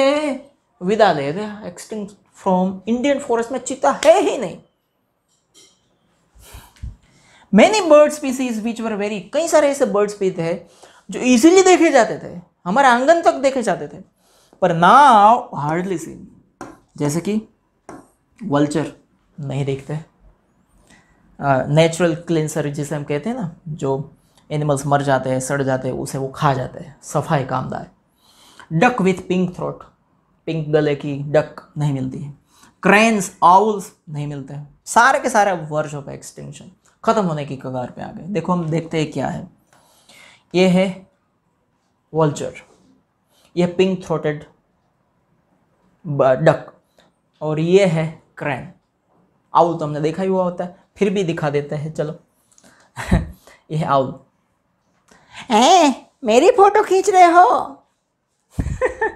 विदा दे दिया एक्सटिंक्ट फ्रॉम इंडियन फॉरेस्ट में चीता है ही नहीं many bird species which were very कई सारे ऐसे बर्ड स्पीच है जो इजीली देखे जाते थे हमारे आंगन तक देखे जाते थे पर ना हार्डली सीन जैसे कि वल्चर नहीं देखते नेचुरल क्लिनसर जिसे हम कहते हैं ना जो एनिमल्स मर जाते हैं सड़ जाते हैं उसे वो खा जाते हैं सफाई कामदार duck with pink throat pink गले की डक नहीं मिलती है क्रेन्स आउल्स नहीं मिलते हैं सारे के सारे वर्ष ऑफ एक्सटेंशन ख़त्म होने की कगार पे आ गए देखो हम देखते हैं क्या है ये है वल्चर ये पिंक थ्रोटेड डक और ये है क्रैन आउल तो हमने देखा ही हुआ होता है फिर भी दिखा देते हैं चलो ये है आउल ए, मेरी फोटो खींच रहे हो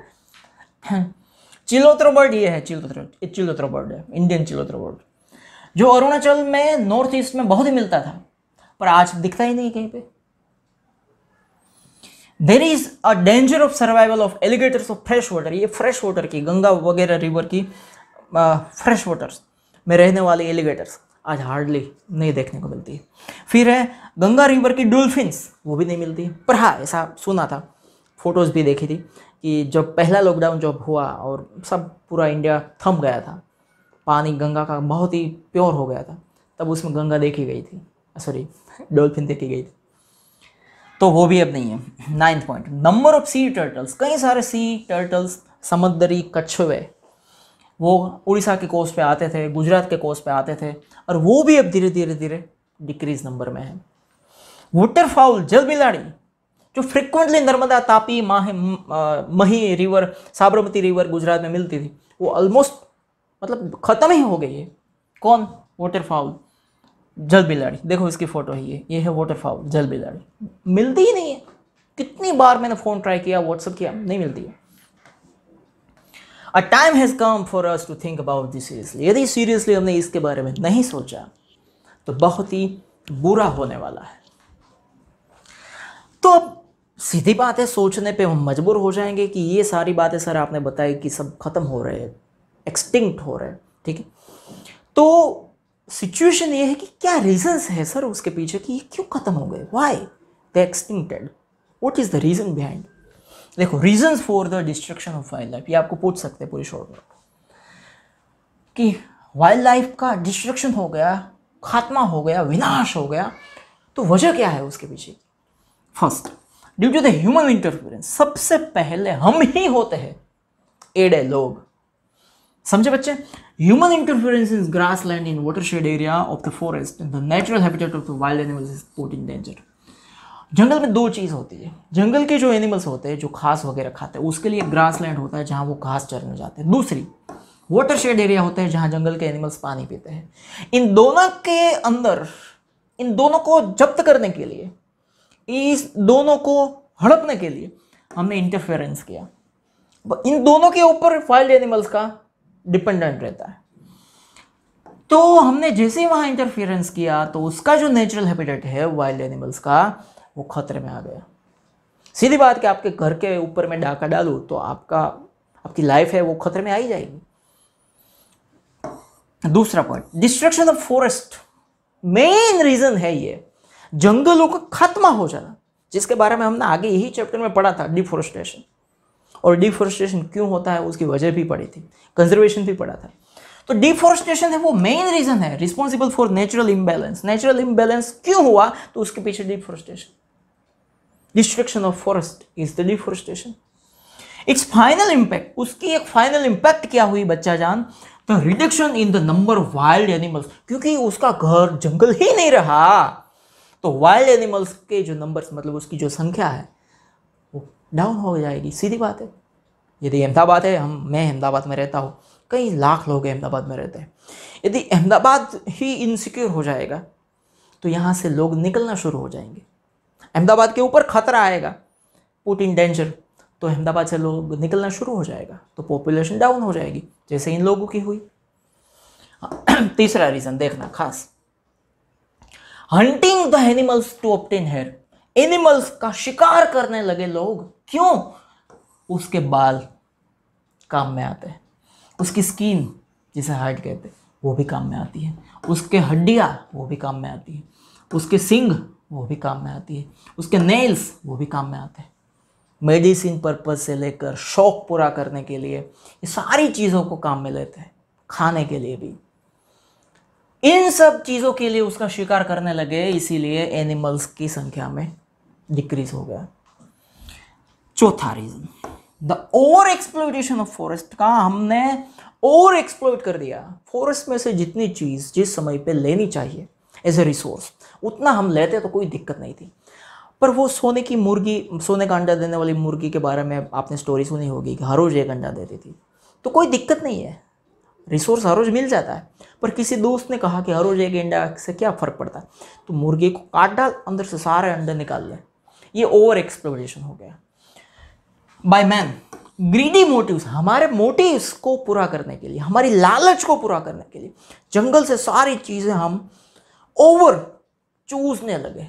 चिलोत्रो बर्ड ये है चिलोत्रो चिलोत्रो बर्ड है इंडियन चिलोत्रो बर्ड जो अरुणाचल में नॉर्थ ईस्ट में बहुत ही मिलता था पर आज दिखता ही नहीं कहीं पे there is a danger of survival of alligators of fresh water ये फ्रेश वाटर की गंगा वगैरह रिवर की फ्रेश uh, वाटर्स में रहने वाले एलिगेटर्स आज हार्डली नहीं देखने को मिलती फिर है गंगा रिवर की डोल्फिन्स वो भी नहीं मिलती पर हाँ ऐसा सुना था फोटोज़ भी देखी थी कि जब पहला लॉकडाउन जब हुआ और सब पूरा इंडिया थम गया था पानी गंगा का बहुत ही प्योर हो गया था तब उसमें गंगा देखी गई थी सॉरी डॉल्फिन देखी गई थी तो वो भी अब नहीं है ninth point number of sea turtles कई सारे सी टर्टल्स समुद्री कछुए वो उड़ीसा के कोस्ट पे आते थे गुजरात के कोस्ट पे आते थे और वो भी अब धीरे धीरे धीरे डिक्रीज नंबर में है वाटर फाउल जल बिलाड़ी जो फ्रिक्वेंटली नर्मदा तापी माह मही रिवर साबरमती रिवर गुजरात में मिलती थी वो ऑलमोस्ट मतलब ख़त्म ही हो गई है कौन वाटरफॉल जल बिलाड़ी देखो इसकी फ़ोटो है ये ये है वाटरफॉल जल बिलाड़ी मिलती ही नहीं है कितनी बार मैंने फ़ोन ट्राई किया व्हाट्सअप किया नहीं मिलती है a time has come for us to think about this seriously यदि सीरियसली हमने इसके बारे में नहीं सोचा तो बहुत ही बुरा होने वाला है तो अब सीधी बात है सोचने पे हम मजबूर हो जाएंगे कि ये सारी बातें सर आपने बताई कि सब ख़त्म हो रहे हैं एक्सटिंक्ट हो रहे हैं ठीक है तो सिचुएशन ये है कि क्या रीजंस है सर उसके पीछे कि ये क्यों ख़त्म हो गए why the extincted what is the reason behind देखो reasons for the destruction of wild life ये आपको पूछ सकते हैं पूरी शॉर्ट में कि वाइल्ड लाइफ का डिस्ट्रक्शन हो गया खात्मा हो गया विनाश हो गया तो वजह क्या है उसके पीछे first due to the human interference सबसे पहले हम ही होते हैं एडे लोग समझे बच्चे human interference in grass land in water shed area of the forest the natural habitat of the wild animals is put in danger जंगल में दो चीज़ होती है जंगल के जो एनिमल्स होते हैं जो घास वगैरह खाते हैं उसके लिए ग्रास लैंड होता है जहाँ वो घास चरने जाते हैं दूसरी वाटर शेड एरिया होता है जहाँ जंगल के एनिमल्स पानी पीते हैं इन दोनों के अंदर इन दोनों को जब्त करने के लिए इस दोनों को हड़पने के लिए हमने इंटरफेरेंस किया इन दोनों के ऊपर वाइल्ड एनिमल्स का डिपेंडेंट रहता है तो हमने जैसे वहां इंटरफेरेंस किया तो उसका जो नेचुरल हैबिटेट है वाइल्ड एनिमल्स का वो खतरे में आ गया सीधी बात कि आपके घर के ऊपर मैं डाका डालू तो आपका आपकी लाइफ है वो खतरे में आ ही जाएगी दूसरा point destruction of forest main reason है ये जंगलों का खात्मा हो जाना जिसके बारे में हमने आगे यही चैप्टर में पढ़ा था डिफोरेस्टेशन और डिफोरेस्टेशन क्यों होता है उसकी वजह भी पड़ी थी कंजर्वेशन भी पढ़ा था तो डिफोरेस्टेशन है वो मेन रीजन है responsible for natural imbalance natural imbalance क्यों हुआ तो उसके पीछे deforestation destruction of forest is the deforestation it's final impact उसकी एक फाइनल इम्पैक्ट क्या हुई बच्चा जान the reduction in the number of wild animals क्योंकि उसका घर जंगल ही नहीं रहा तो वाइल्ड एनिमल्स के जो नंबर्स मतलब उसकी जो संख्या है वो डाउन हो जाएगी सीधी बात है यदि अहमदाबाद है हम मैं अहमदाबाद में रहता हूँ कई लाख लोग अहमदाबाद में रहते हैं यदि अहमदाबाद ही इनसिक्योर हो जाएगा तो यहाँ से लोग निकलना शुरू हो जाएंगे अहमदाबाद के ऊपर खतरा आएगा पुट इन डेंजर तो अहमदाबाद से लोग निकलना शुरू हो जाएगा तो पॉपुलेशन डाउन हो जाएगी जैसे इन लोगों की हुई तीसरा रीज़न देखना खास hunting the animals to obtain hair animals का शिकार करने लगे लोग क्यों उसके बाल काम में आते हैं उसकी स्किन जिसे हार्ट कहते हैं वो भी काम में आती है उसके हड्डियाँ वो भी काम में आती है उसके सिंग वो भी काम में आती है उसके नेल्स वो भी काम में आते हैं मेडिसिन पर्पज़ से लेकर शौक पूरा करने के लिए ये सारी चीज़ों को काम में लेते हैं खाने के लिए भी इन सब चीज़ों के लिए उसका शिकार करने लगे इसीलिए एनिमल्स की संख्या में डिक्रीज हो गया चौथा reason the over exploitation of forest का हमने ओवर एक्सप्लोइट कर दिया फॉरेस्ट में से जितनी चीज़ जिस समय पे लेनी चाहिए एज ए रिसोर्स उतना हम लेते तो कोई दिक्कत नहीं थी पर वो सोने की मुर्गी सोने का अंडा देने वाली मुर्गी के बारे में आपने स्टोरी सुनी होगी कि हर रोज़ एक अंडा देती थी तो कोई दिक्कत नहीं है रिसोर्स हर रोज़ मिल जाता है पर किसी दोस्त ने कहा कि हर रोज़ एक अंडा से क्या फ़र्क पड़ता है तो मुर्गे को काट डाल अंदर से सारे अंडे निकाल लें ये ओवर एक्सप्लोरेशन हो गया बाय मैन ग्रीडी मोटिव्स हमारे मोटिव्स को पूरा करने के लिए हमारी लालच को पूरा करने के लिए जंगल से सारी चीज़ें हम ओवर चूजने लगे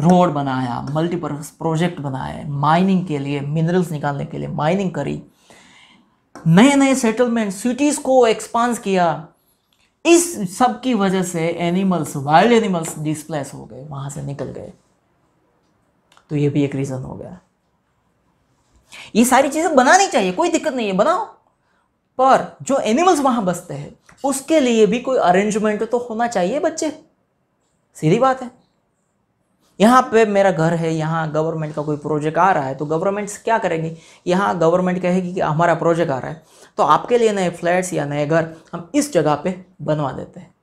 रोड बनाया मल्टीपर्पज प्रोजेक्ट बनाए माइनिंग के लिए मिनरल्स निकालने के लिए माइनिंग करी नए नए सेटलमेंट सिटीज़ को एक्सपांस किया इस सब की वजह से एनिमल्स वाइल्ड एनिमल्स डिस्प्लेस हो गए वहां से निकल गए तो ये भी एक रीज़न हो गया ये सारी चीज़ें बनानी चाहिए कोई दिक्कत नहीं है बनाओ पर जो एनिमल्स वहां बसते हैं उसके लिए भी कोई अरेंजमेंट तो होना चाहिए बच्चे सीधी बात है यहाँ पे मेरा घर है यहाँ गवर्नमेंट का कोई प्रोजेक्ट आ रहा है तो गवर्नमेंट्स क्या करेंगी यहाँ गवर्नमेंट कहेगी कि हमारा प्रोजेक्ट आ रहा है तो आपके लिए नए फ्लैट्स या नए घर हम इस जगह पे बनवा देते हैं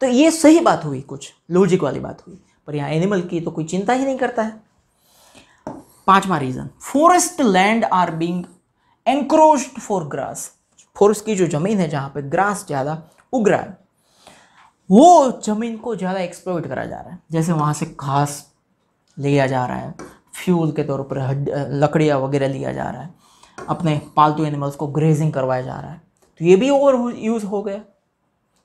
तो ये सही बात हुई कुछ लॉजिक वाली बात हुई पर यहाँ एनिमल की तो कोई चिंता ही नहीं करता है पांचवा reason forest land are being encroach for grass forest की जो ज़मीन है जहाँ पे ग्रास ज़्यादा उग रहा है वो ज़मीन को ज़्यादा एक्सप्लोइट करा जा रहा है जैसे वहाँ से घास लिया जा रहा है फ्यूल के तौर पर लकड़ियाँ वगैरह लिया जा रहा है अपने पालतू एनिमल्स को ग्रेजिंग करवाया जा रहा है तो ये भी ओवर यूज़ हो गया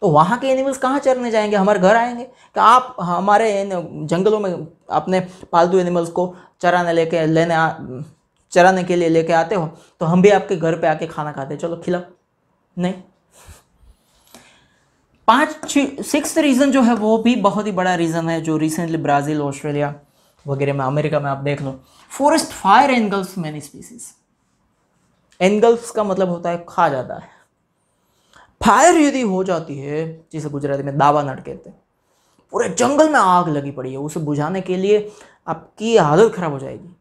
तो वहाँ के एनिमल्स कहाँ चरने जाएंगे हमारे घर आएंगे तो आप हमारे जंगलों में अपने पालतू एनिमल्स को चराने लेके लेने आ, चराने के लिए लेके आते हो तो हम भी आपके घर पे आके खाना खाते चलो खिलाओ नहीं पांच सिक्स रीज़न जो है वो भी बहुत ही बड़ा रीज़न है जो रिसेंटली ब्राज़ील ऑस्ट्रेलिया वगैरह में अमेरिका में आप देख लो forest fire engulf many species engulf का मतलब होता है खा जाता है फायर यदि हो जाती है जिसे गुजराती में दावा नट कहते हैं पूरे जंगल में आग लगी पड़ी है उसे बुझाने के लिए आपकी हालत ख़राब हो जाएगी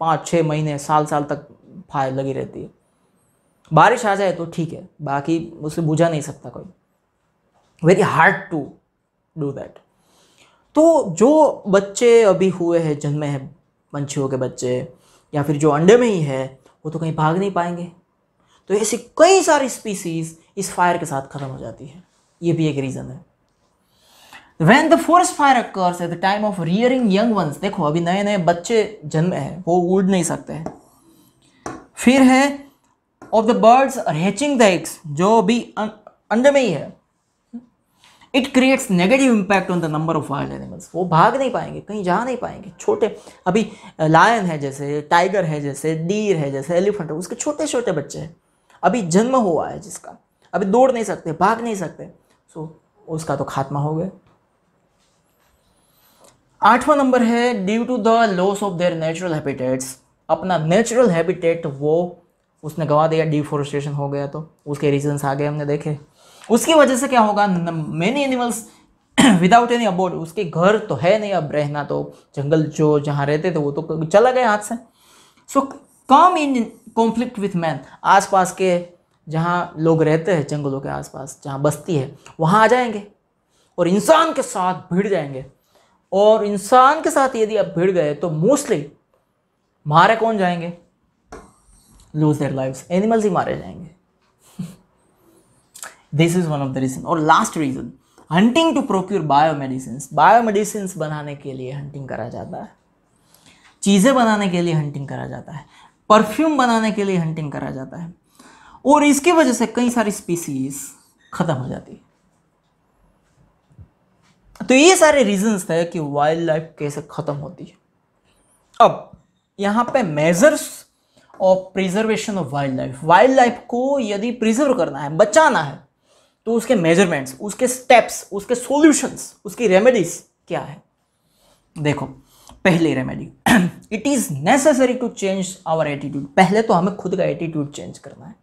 पाँच छः महीने साल साल तक फायर लगी रहती है बारिश आ जाए तो ठीक है बाकी उसे बुझा नहीं सकता कोई very hard to do that तो जो बच्चे अभी हुए हैं जन्मे हैं पंछियों के बच्चे या फिर जो अंडे में ही है वो तो कहीं भाग नहीं पाएंगे तो ऐसी कई सारी स्पीसीज इस फायर के साथ ख़त्म हो जाती है ये भी एक रीज़न है when the forest fire occurs at the time of rearing young ones देखो अभी नए नए बच्चे जन्मे हैं वो उड़ नहीं सकते हैं फिर है of the birds hatching the eggs जो भी अं-, अंडे में ही है it creates negative impact on the number of wild animals वो भाग नहीं पाएंगे कहीं जा नहीं पाएंगे छोटे अभी लायन है जैसे टाइगर है जैसे डीर है जैसे एलिफेंट है उसके छोटे छोटे बच्चे हैं अभी जन्म हुआ है जिसका अभी दौड़ नहीं सकते भाग नहीं सकते सो so, उसका तो खात्मा हो गया आठवां नंबर है due to the loss of their natural habitats अपना नेचुरल हैबिटेट वो उसने गवा दिया डिफोरेस्टेशन हो गया तो उसके रीजंस आ गए हमने देखे उसकी वजह से क्या होगा many animals without any abode उसके घर तो है नहीं अब रहना तो जंगल जो जहाँ रहते थे वो तो चला गया हाथ से so come in conflict with man आसपास के जहाँ लोग रहते हैं जंगलों के आसपास जहाँ बस्ती है वहाँ आ जाएंगे और इंसान के साथ भिड़ जाएंगे और इंसान के साथ यदि आप भिड़ गए तो मोस्टली मारे कौन जाएंगे लूज देयर लाइव्स एनिमल्स ही मारे जाएंगे this is one of the reason और last reason hunting to procure biomedicines biomedicine बनाने के लिए हंटिंग करा जाता है चीज़ें बनाने के लिए हंटिंग करा जाता है परफ्यूम बनाने के लिए हंटिंग करा जाता है और इसकी वजह से कई सारी स्पीसीज ख़त्म हो जाती है तो ये सारे रीजंस थे कि वाइल्ड लाइफ कैसे ख़त्म होती है अब यहाँ पे measures of preservation of wild life wild life को यदि प्रिजर्व करना है बचाना है तो उसके मेजरमेंट्स उसके स्टेप्स उसके सॉल्यूशंस उसकी रेमेडीज क्या है देखो पहले remedy it is necessary to change our attitude पहले तो हमें खुद का एटीट्यूड चेंज करना है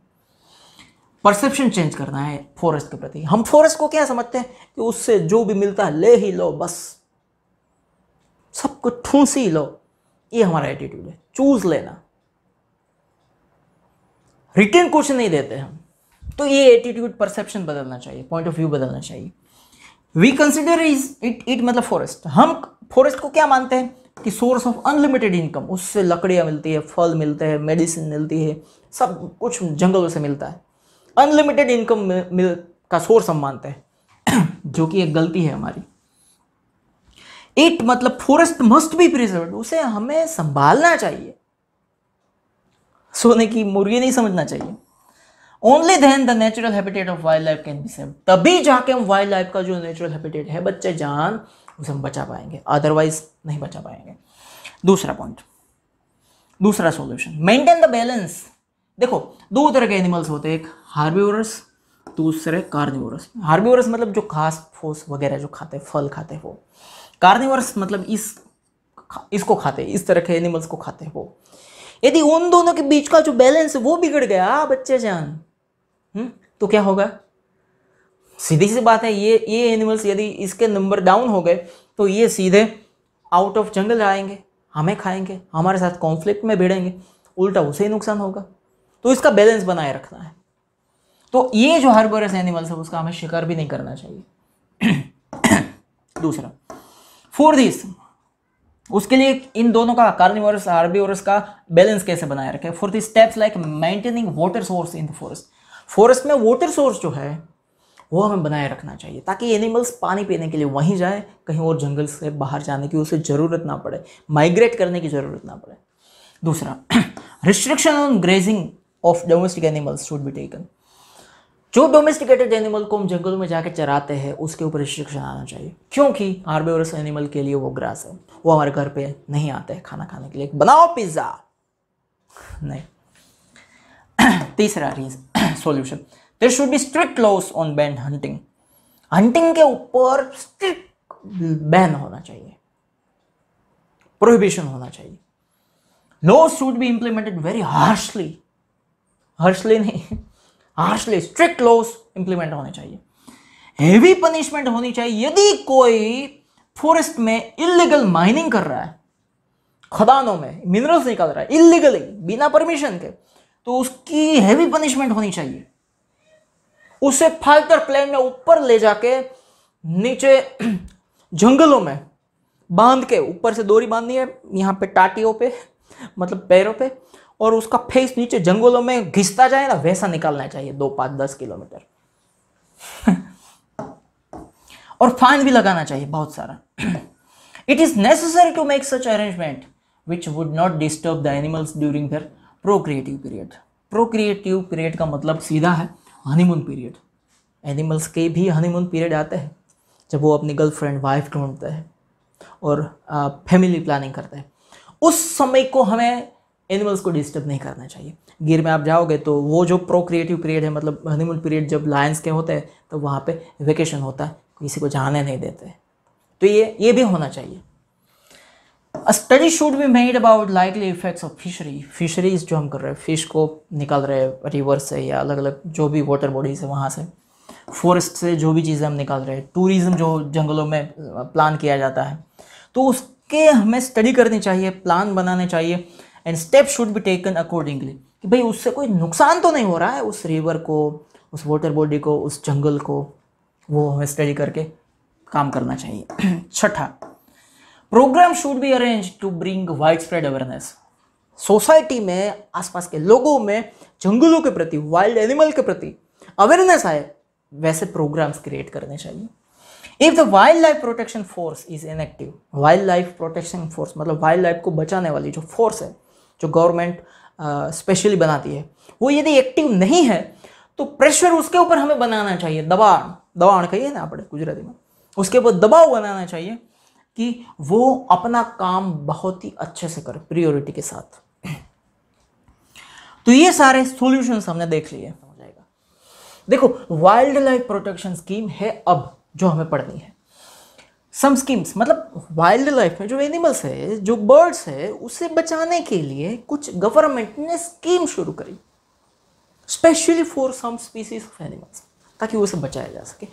परसेप्शन चेंज करना है फॉरेस्ट के प्रति हम फॉरेस्ट को क्या समझते हैं कि उससे जो भी मिलता है ले ही लो बस सबको ठूंस ही लो ये हमारा एटीट्यूड है चूज लेना रिटर्न कुछ नहीं देते हम तो ये एटीट्यूड परसेप्शन बदलना चाहिए पॉइंट ऑफ व्यू बदलना चाहिए we consider is it it मतलब फॉरेस्ट हम फॉरेस्ट को क्या मानते हैं कि सोर्स ऑफ अनलिमिटेड इनकम उससे लकड़ियाँ मिलती है फल मिलते हैं मेडिसिन मिलती है सब कुछ जंगलों से मिलता है अनलिमिटेड इनकम मिल, का सोर्स हम मानते हैं जो कि एक गलती है हमारी इट मतलब फॉरेस्ट मस्ट बी प्रिजर्व उसे हमें संभालना चाहिए सोने की मुर्गी नहीं समझना चाहिए only then the natural habitat of wild life can be save तभी जाके हम वाइल्ड लाइफ का जो नेचुरल हैबिटेट है बच्चे जान उसे हम बचा पाएंगे अदरवाइज नहीं बचा पाएंगे दूसरा पॉइंट दूसरा सॉल्यूशन मेंटेन द बैलेंस देखो दो तरह के एनिमल्स होते हैं एक हार्बीवरस दूसरे कार्निवरस हार्बीवरस मतलब जो घास फूस वगैरह जो खाते हैं फल खाते हैं वो कार्निवरस मतलब इस इसको खाते हैं इस तरह के एनिमल्स को खाते हैं वो यदि उन दोनों के बीच का जो बैलेंस है वो बिगड़ गया बच्चे जान हुँ? हम्म? तो क्या होगा सीधी सी बात है ये ये एनिमल्स यदि इसके नंबर डाउन हो गए तो ये सीधे आउट ऑफ जंगल आएंगे हमें खाएंगे हमारे साथ कॉन्फ्लिक्ट में भिड़ेंगे उल्टा उसे ही नुकसान होगा तो इसका बैलेंस बनाए रखना है तो ये जो हर्बोरस एनिमल्स है उसका हमें शिकार भी नहीं करना चाहिए दूसरा फोर दिस उसके लिए इन दोनों का कार्निवोरस आर्बीवोरस का बैलेंस कैसे बनाए रखें for this steps like maintaining water source in the forest forest में वाटर सोर्स जो है वो हमें बनाए रखना चाहिए ताकि एनिमल्स पानी पीने के लिए वहीं जाए कहीं और जंगल से बाहर जाने की उसे ज़रूरत ना पड़े माइग्रेट करने की ज़रूरत ना पड़े दूसरा restriction on grazing of domestic animals should be taken जो डोमेस्टिकेटेड एनिमल को हम जंगलों में जाकर चराते हैं उसके ऊपर रिस्ट्रिक्शन आना चाहिए क्योंकि हार्बेवरस एनिमल के लिए वो ग्रास है वो हमारे घर पे नहीं आते हैं खाना खाने के लिए बनाओ पिज़्ज़ा नहीं तीसरा reason solution there should be strict laws on ban hunting hunting के ऊपर स्ट्रिक्ट बैन होना चाहिए प्रोहिबिशन होना चाहिए laws should be implemented very harshly harshly नहीं हार्शली स्ट्रिक्ट लॉस इंप्लीमेंट होने चाहिए हेवी पनिशमेंट होनी चाहिए यदि कोई फॉरेस्ट में इलीगल माइनिंग कर रहा है खदानों में मिनरल्स निकाल रहा है इलीगली बिना परमिशन के तो उसकी हैवी पनिशमेंट होनी चाहिए उसे फाइटर प्लेन में ऊपर ले जाके नीचे जंगलों में बांध के ऊपर से दोरी बांधनी है यहाँ पे टाटियों पे मतलब पैरों पे और उसका फेस नीचे जंगलों में घिसता जाए ना वैसा निकालना चाहिए दो पाँच दस किलोमीटर और फाइन भी लगाना चाहिए बहुत सारा it is necessary to make such arrangement which would not disturb the animals during their procreative period procreative period का मतलब सीधा है हनीमून पीरियड एनिमल्स के भी हनीमून पीरियड आते हैं जब वो अपनी गर्लफ्रेंड वाइफ ढूंढते हैं और फैमिली प्लानिंग करते हैं उस समय को हमें एनिमल्स को डिस्टर्ब नहीं करना चाहिए गिर में आप जाओगे तो वो जो प्रोक्रिएटिव पीरियड है मतलब हनीमून पीरियड जब लायंस के होते हैं तो वहाँ पे वेकेशन होता है किसी को जाने नहीं देते तो ये ये भी होना चाहिए a study should be made about likely effects of fishery fisheries जो हम कर रहे हैं फिश को निकाल रहे हैं रिवर से या अलग अलग जो भी वाटर बॉडीज है वहाँ से फॉरेस्ट से जो भी चीज़ें हम निकाल रहे हैं टूरिज़्म जो जंगलों में प्लान किया जाता है तो उसके हमें स्टडी करनी चाहिए प्लान बनाने चाहिए and step should be taken accordingly कि भाई उससे कोई नुकसान तो नहीं हो रहा है उस रिवर को उस वाटर बॉडी को उस जंगल को वो हमें स्टडी करके काम करना चाहिए छठा program should be arrange to bring wide spread awareness society में आसपास के लोगों में जंगलों के प्रति वाइल्ड एनिमल के प्रति अवेयरनेस आए वैसे प्रोग्राम्स क्रिएट करने चाहिए if the wild life protection force is inactive wild life protection force मतलब वाइल्ड लाइफ को बचाने वाली जो फोर्स है जो गवर्नमेंट स्पेशली बनाती है वो यदि एक्टिव नहीं है तो प्रेशर उसके ऊपर हमें बनाना चाहिए दबाव दबाव कहिए ना आप गुजराती में उसके ऊपर दबाव बनाना चाहिए कि वो अपना काम बहुत ही अच्छे से करे प्रियोरिटी के साथ तो ये सारे सोल्यूशन हमने देख लिए जाएगा देखो वाइल्ड लाइफ प्रोटेक्शन स्कीम है अब जो हमें पढ़नी है सम स्कीम्स मतलब वाइल्ड लाइफ में जो एनिमल्स है जो बर्ड्स है उसे बचाने के लिए कुछ गवर्नमेंट ने स्कीम शुरू करी specially for some species of animals ताकि उसे बचाया जा सके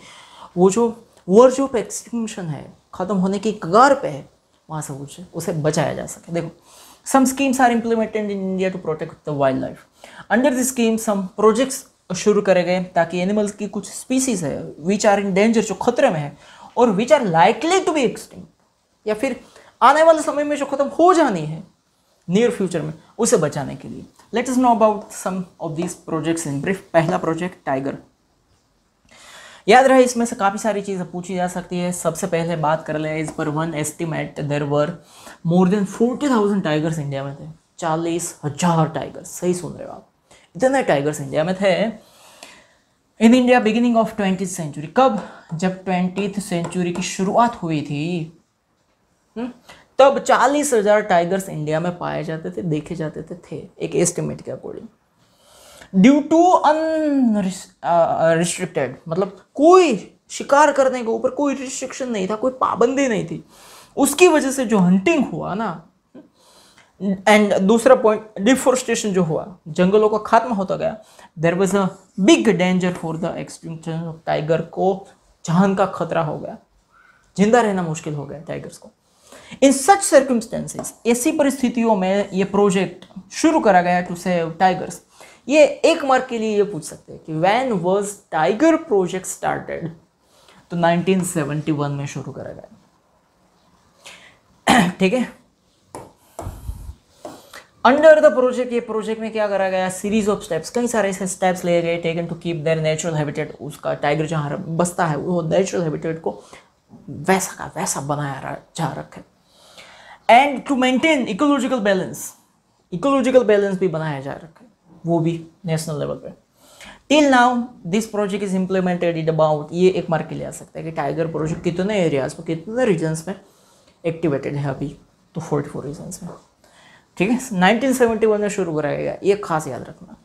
वो जो वर्ज जो एक्सटिंक्शन है ख़त्म होने की कगार पे है वहाँ से कुछ उसे बचाया जा सके देखो schemes are implemented in India to protect the wild life under the scheme some projects शुरू करे गए ताकि एनिमल्स की कुछ स्पीसीज है विच आर इन डेंजर जो खतरे में है और which are likely to be extinct या फिर आने वाले समय में जो खत्म हो जानी है नियर फ्यूचर में उसे बचाने के लिए let's know about some of these projects in brief पहला प्रोजेक्ट टाइगर याद रहे इसमें से काफ़ी सारी चीज़ें पूछी जा सकती है सबसे पहले बात कर लें इस पर one estimate there were more than forty thousand tigers India में थे चालीस हजार टाइगर्स सही सुन रहे हो आप इतने टाइगर्स इंडिया में थे in India beginning of twenty century कब जब ट्वेंटी सेंचुरी की शुरुआत हुई थी हुँ? हम्म, तब चालीस हजार टाइगर्स इंडिया में पाए जाते थे देखे जाते थे, थे एक एस्टिमेट के अकॉर्डिंग ड्यू टू रिस्ट्रिक्टेड मतलब कोई शिकार करने के ऊपर कोई रिस्ट्रिक्शन नहीं था कोई पाबंदी नहीं थी उसकी वजह से जो हंटिंग हुआ ना एंड दूसरा पॉइंट डिफोरेस्टेशन जो हुआ जंगलों का खात्मा होता गया there was a big danger for the extinction of tiger को जान का खतरा हो गया जिंदा रहना मुश्किल हो गया टाइगर्स को इन सच सर्कमस्टेंसेज ऐसी परिस्थितियों में ये प्रोजेक्ट शुरू करा गया टू सेव टाइगर्स ये एक मार्क के लिए ये पूछ सकते हैं कि when was tiger project started तो 1971 में शुरू करा गया ठीक है अंडर द प्रोजेक्ट ये प्रोजेक्ट में क्या करा गया सीरीज ऑफ स्टेप्स कई सारे ऐसे स्टेप्स लिए गए taken to keep their natural habitat उसका टाइगर जहाँ बसता है वो नेचुरल हैबिटेट को वैसा का वैसा बनाया जा रखे and to maintain ecological balance ecological balance भी बनाया जा रखा है वो भी नेशनल लेवल पे till now this project is implemented in about ये एक मार्क के लिए आ सकता है कि टाइगर प्रोजेक्ट कितने एरियाज में कितने रीजन्स में एक्टिवेटेड है अभी तो फोर्टी फोर रीजन्स में ठीक है वन में शुरू करा गया ये खास याद रखना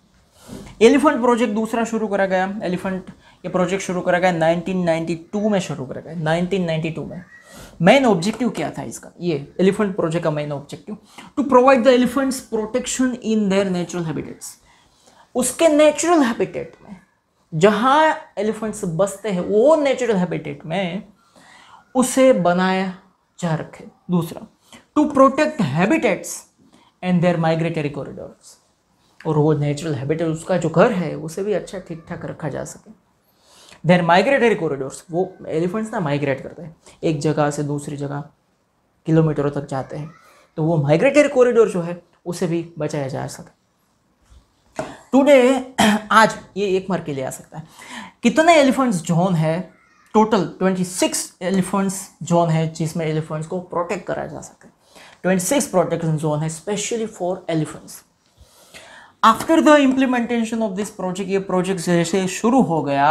एलिफेंट प्रोजेक्ट दूसरा शुरू करा गया एलिफेंट ये प्रोजेक्ट शुरू करा गया नाइनटीन टू में शुरू करा गया नाइनटीन टू में मेन ऑब्जेक्टिव क्या था इसका ये एलिफेंट प्रोजेक्ट का main objective to provide the elephants protection in their natural habitats उसके नेचुरल हैबिटेट में जहाँ एलिफेंट्स बसते हैं वो नेचुरल हैबिटेट में उसे बनाया जा रखे दूसरा to protect habitats and their migratory corridors और वो नेचुरल हैबिटेट उसका जो घर है उसे भी अच्छा ठीक ठाक रखा जा सके देर माइग्रेटरी कॉरिडोर्स वो एलिफेंट्स ना माइग्रेट करते हैं एक जगह से दूसरी जगह किलोमीटरों तक जाते हैं तो वो माइग्रेटरी कॉरिडोर जो है उसे भी बचाया जा सके टुडे आज ये एक मार के लिए आ सकता है कितने एलिफेंट्स जोन है टोटल 26 एलिफेंट्स जोन है जिसमें एलिफेंट्स को प्रोटेक्ट करा जा सके 26 प्रोटेक्शन जोन है specially for elephants after the implementation of this project ये प्रोजेक्ट जैसे शुरू हो गया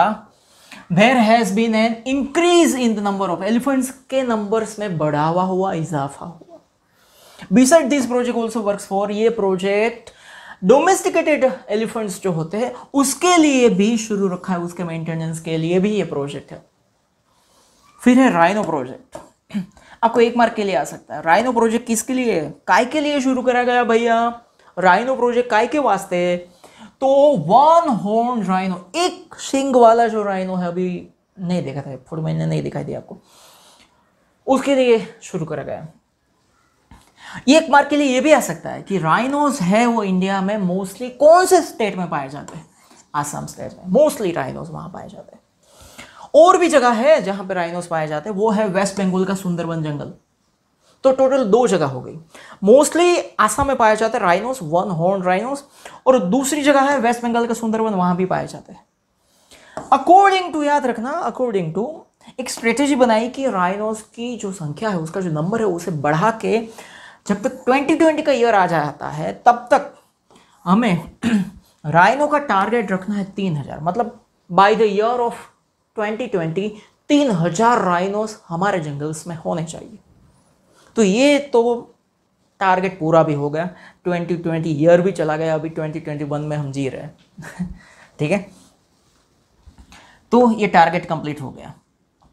there has been an increase in the number of elephants के नंबर्स में बढ़ावा हुआ इजाफा हुआ beside this project also work for ये प्रोजेक्ट डोमेस्टिकेटेड एलिफेंट्स जो होते हैं उसके लिए भी शुरू रखा है उसके मेंटेनेंस के लिए भी ये प्रोजेक्ट है फिर है राइनो प्रोजेक्ट आपको एक मार्क के लिए आ सकता है राइनो प्रोजेक्ट किसके लिए काय के लिए शुरू करा गया भैया राइनो प्रोजेक्ट काय के वास्ते तो वन हॉर्न राइनो एक सिंग वाला जो राइनो है अभी नहीं देखा था फोटो मैंने नहीं दिखाई दिया आपको उसके लिए शुरू करा गया ये एक मार्क के लिए ये भी आ सकता है कि राइनोज है वो इंडिया में मोस्टली कौन से स्टेट में पाए जाते हैं आसाम स्टेट में मोस्टली राइनोज वहाँ पाए जाते हैं और भी जगह है जहाँ पे राइनोज पाए जाते हैं वो है वेस्ट बंगाल का सुंदरबन जंगल तो टोटल दो जगह हो गई मोस्टली आसाम में पाए जाते हैं राइनोस वन हॉर्न राइनोस और दूसरी जगह है वेस्ट बंगाल का सुंदरबन वहाँ भी पाए जाते हैं अकॉर्डिंग टू याद रखना अकॉर्डिंग टू एक स्ट्रेटेजी बनाई कि राइनोस की जो संख्या है उसका जो नंबर है उसे बढ़ा के जब तक ट्वेंटी ट्वेंटी का ईयर आ जाता है तब तक हमें राइनो का टारगेट रखना है तीन हज़ार मतलब by the year of twenty twenty तीन हज़ार राइनोस हमारे जंगल्स में होने चाहिए तो ये तो टारगेट पूरा भी हो गया ट्वेंटी ट्वेंटी ईयर भी चला गया अभी ट्वेंटी ट्वेंटी वन में हम जी रहे हैं ठीक है तो ये टारगेट कंप्लीट हो गया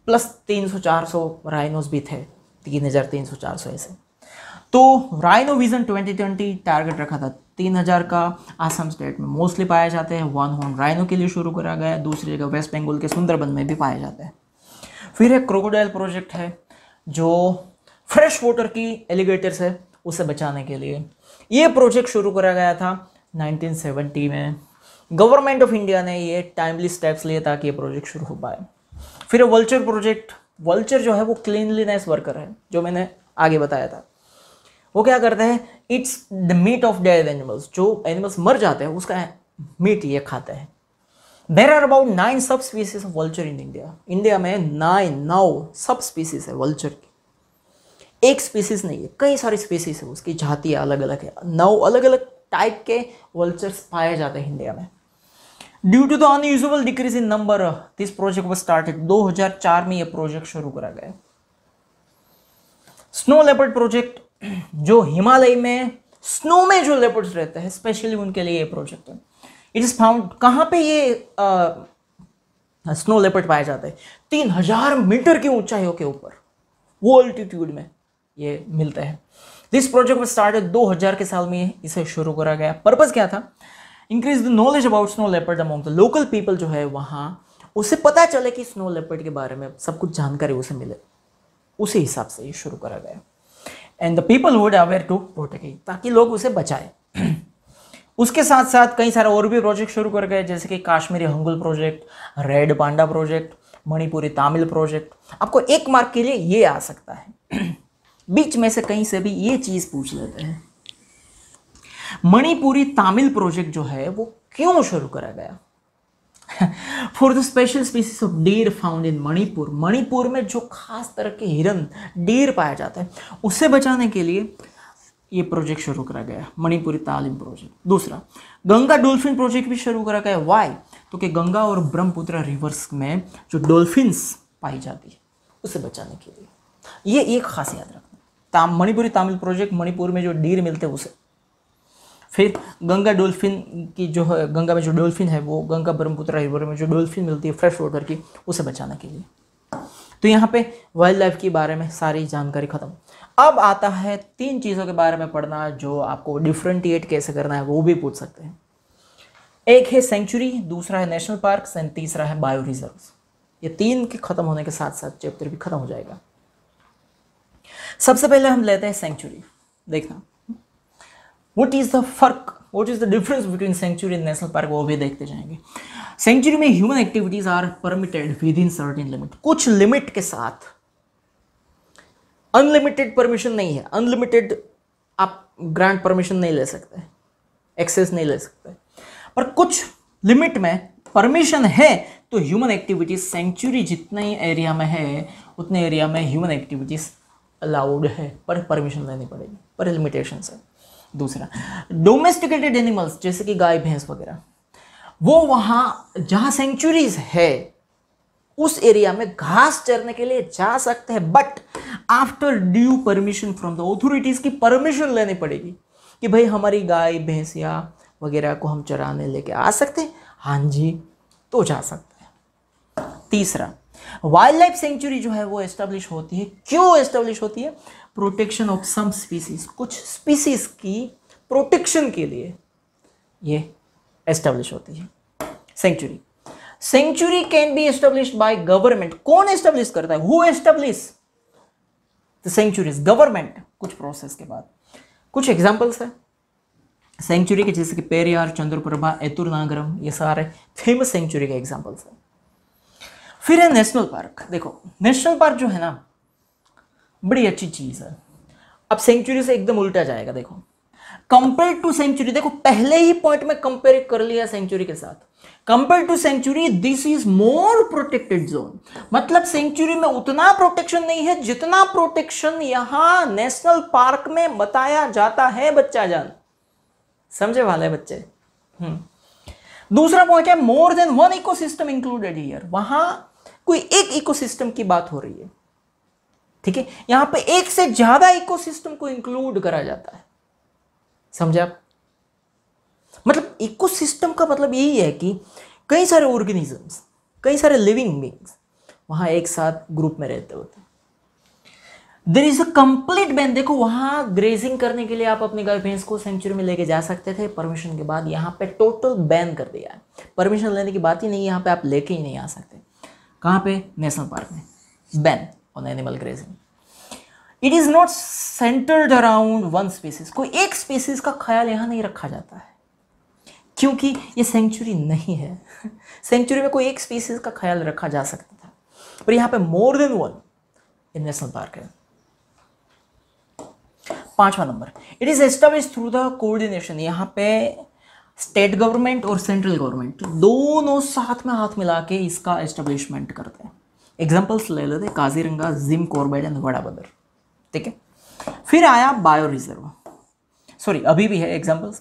प्लस तीन सौ चार सौ राइनोस भी थे तीन हज़ार तीन सौ चार सौ ऐसे तो राइनो विजन 2020 टारगेट रखा था तीन हज़ार का आसाम स्टेट में मोस्टली पाए जाते हैं वन हॉर्न राइनो के लिए शुरू करा गया दूसरी जगह वेस्ट बंगाल के सुंदरबन में भी पाए जाते हैं फिर एक क्रोकोडाइल प्रोजेक्ट है जो फ्रेश वाटर की एलिगेटर्स है उसे बचाने के लिए ये प्रोजेक्ट शुरू करा गया था 1970 में गवर्नमेंट ऑफ इंडिया ने ये टाइमली स्टेप्स लिए ताकि ये प्रोजेक्ट शुरू हो पाए फिर वल्चर प्रोजेक्ट वल्चर जो है वो क्लीनलीनेस वर्कर है जो मैंने आगे बताया था वो क्या करते हैं it's the meat of dead animals जो एनिमल्स मर जाते हैं उसका मीट ये खाते हैं there are about nine sub species of vulture in India India में नाइन नौ सब स्पीसीज है वल्चर की एक स्पीसीज नहीं है कई सारी स्पीसीज है उसकी जातियाँ अलग अलग है नौ अलग अलग टाइप के वल्चर्स पाए जाते हैं इंडिया में due to the unusual decrease in number this project was started 2004 में यह प्रोजेक्ट शुरू करा गया स्नो लेपर्ड प्रोजेक्ट जो हिमालय में स्नो में जो लेपर्ड्स रहते हैं स्पेशली उनके लिए ये प्रोजेक्ट है इट इज़ फाउंड कहाँ पे ये आ, स्नो लेपर्ड पाए जाते हैं तीन हजार मीटर की ऊंचाइयों के ऊपर वो अल्टीट्यूड में ये मिलते हैं दिस प्रोजेक्ट में स्टार्ट दो हज़ार के साल में इसे शुरू करा गया पर्पज़ क्या था increase the knowledge about snow leopard among the local people जो है वहाँ उसे पता चले कि स्नो लेपर्ड के बारे में सब कुछ जानकारी उसे मिले उसी हिसाब से ये शुरू करा गया and the people would aware to protect ताकि लोग उसे बचाए उसके साथ साथ कई सारे और भी प्रोजेक्ट शुरू कर गए जैसे कि Kashmiri hangul project red panda project Manipuri तामिल प्रोजेक्ट आपको एक मार्क के लिए ये आ सकता है बीच में से कहीं से भी ये चीज़ पूछ लेते हैं मणिपुरी तामिल प्रोजेक्ट जो है वो क्यों शुरू करा गया for the special species of deer found in Manipur Manipur में जो खास तरह के हिरन डीर पाया जाता है उसे बचाने के लिए ये प्रोजेक्ट शुरू करा गया मणिपुरी तालीम प्रोजेक्ट दूसरा गंगा डोल्फिन प्रोजेक्ट भी शुरू करा गया वाई तो कि गंगा और ब्रह्मपुत्र रिवर्स में जो डोल्फिन्स पाई जाती है उसे बचाने के लिए ये एक खास याद रखना ताम मणिपुरी तामिल प्रोजेक्ट मणिपुर में जो डीर मिलते हैं उसे फिर गंगा डोल्फिन की जो है गंगा में जो डोल्फिन है वो गंगा ब्रह्मपुत्र रिवर में जो डोल्फिन मिलती है फ्रेश वाटर की उसे बचाने के लिए तो यहाँ पे वाइल्ड लाइफ के बारे में सारी जानकारी ख़त्म अब आता है तीन चीज़ों के बारे में पढ़ना जो आपको डिफ्रेंटिएट कैसे करना है वो भी पूछ सकते हैं एक है सेंचुरी दूसरा है नेशनल पार्क एंड तीसरा है बायो रिजर्व ये तीन के ख़त्म होने के साथ साथ चैप्टर भी ख़त्म हो जाएगा सबसे पहले हम लेते हैं सेंचुरी देखना वट इज़ द फर्क what is the difference between sanctuary and national park वो भी देखते जाएंगे सेंचुरी में human activities are permitted within certain limit कुछ लिमिट के साथ अनलिमिटेड परमिशन नहीं है अनलिमिटेड आप ग्रांट परमिशन नहीं ले सकते एक्सेस नहीं ले सकते पर कुछ लिमिट में परमिशन है तो ह्यूमन एक्टिविटीज सेंचुरी जितने ही एरिया में है उतने एरिया में ह्यूमन एक्टिविटीज अलाउड है पर परमिशन लेनी पड़ेगी पर लिमिटेशन है दूसरा डोमेस्टिकेटेड एनिमल्स जैसे कि गाय भैंस वगैरह वो वहां जहां सेंचुरीज है उस एरिया में घास चरने के लिए जा सकते हैं but after due permission from the authorities की परमिशन लेनी पड़ेगी कि भाई हमारी गाय भैंस या वगैरह को हम चराने लेके आ सकते हैं हाँ जी तो जा सकते हैं तीसरा वाइल्ड लाइफ सेंचुरी जो है वो एस्टेब्लिश होती है क्यों एस्टेब्लिश होती है प्रोटेक्शन ऑफ सम स्पीसीज कुछ स्पीसीज की प्रोटेक्शन के लिए ये एस्टेब्लिश होती है sanctuary sanctuary can be establish by government कौन एस्टेब्लिश करता है who establish the sanctuaries government कुछ प्रोसेस के बाद कुछ एग्जाम्पल्स है सेंचुरी के जैसे कि पेरियार चंद्रप्रभा एतुर नागरम ये सारे फेमस सेंचुरी के एग्जाम्पल्स हैं फिर है नेशनल पार्क देखो नेशनल पार्क जो है ना बड़ी अच्छी चीज़ है अब सेंचुरी से एकदम उल्टा जाएगा देखो कंपेयर टू सेंचुरी देखो पहले ही पॉइंट में कंपेयर कर लिया सेंचुरी के साथ compare to sanctuary this is more protected zone मतलब सेंचुरी में उतना प्रोटेक्शन नहीं है जितना प्रोटेक्शन यहां नेशनल पार्क में बताया जाता है बच्चा जान समझे वाले बच्चे हम्म। दूसरा पॉइंट है more than one ecosystem included here वहां कोई एक इकोसिस्टम की बात हो रही है ठीक है यहां पे एक से ज्यादा इकोसिस्टम को इंक्लूड करा जाता है समझा मतलब इकोसिस्टम का मतलब यही है कि कई सारे ऑर्गेनिजम्स कई सारे लिविंग बींग्स वहां एक साथ ग्रुप में रहते होते हैं there is a complete ban देखो वहां ग्रेजिंग करने के लिए आप अपने गाय भैंस को सेंचुरी में लेके जा सकते थे परमिशन के बाद यहाँ पे टोटल बैन कर दिया है परमिशन लेने की बात ही नहीं यहाँ पे आप लेके ही नहीं आ सकते कहाँ पे नेशनल पार्क में ban on animal grazing. It is not centered around one species कोई एक स्पीसीज का ख्याल यहाँ नहीं रखा जाता है क्योंकि ये सेंचुरी नहीं है सेंचुरी में कोई एक स्पीसीज का ख्याल रखा जा सकता था पर यहाँ पे more than one in national park है पांचवा नंबर it is establish through the coordination यहाँ पे स्टेट गवर्नमेंट और सेंट्रल गवर्नमेंट दोनों साथ में हाथ मिला के इसका एस्टेब्लिशमेंट करते हैं एग्जाम्पल्स ले लेते काजीरंगा जिम कोरबेड एंड वड़ा बदर ठीक है फिर आया बायो रिजर्व सॉरी अभी भी है एग्जाम्पल्स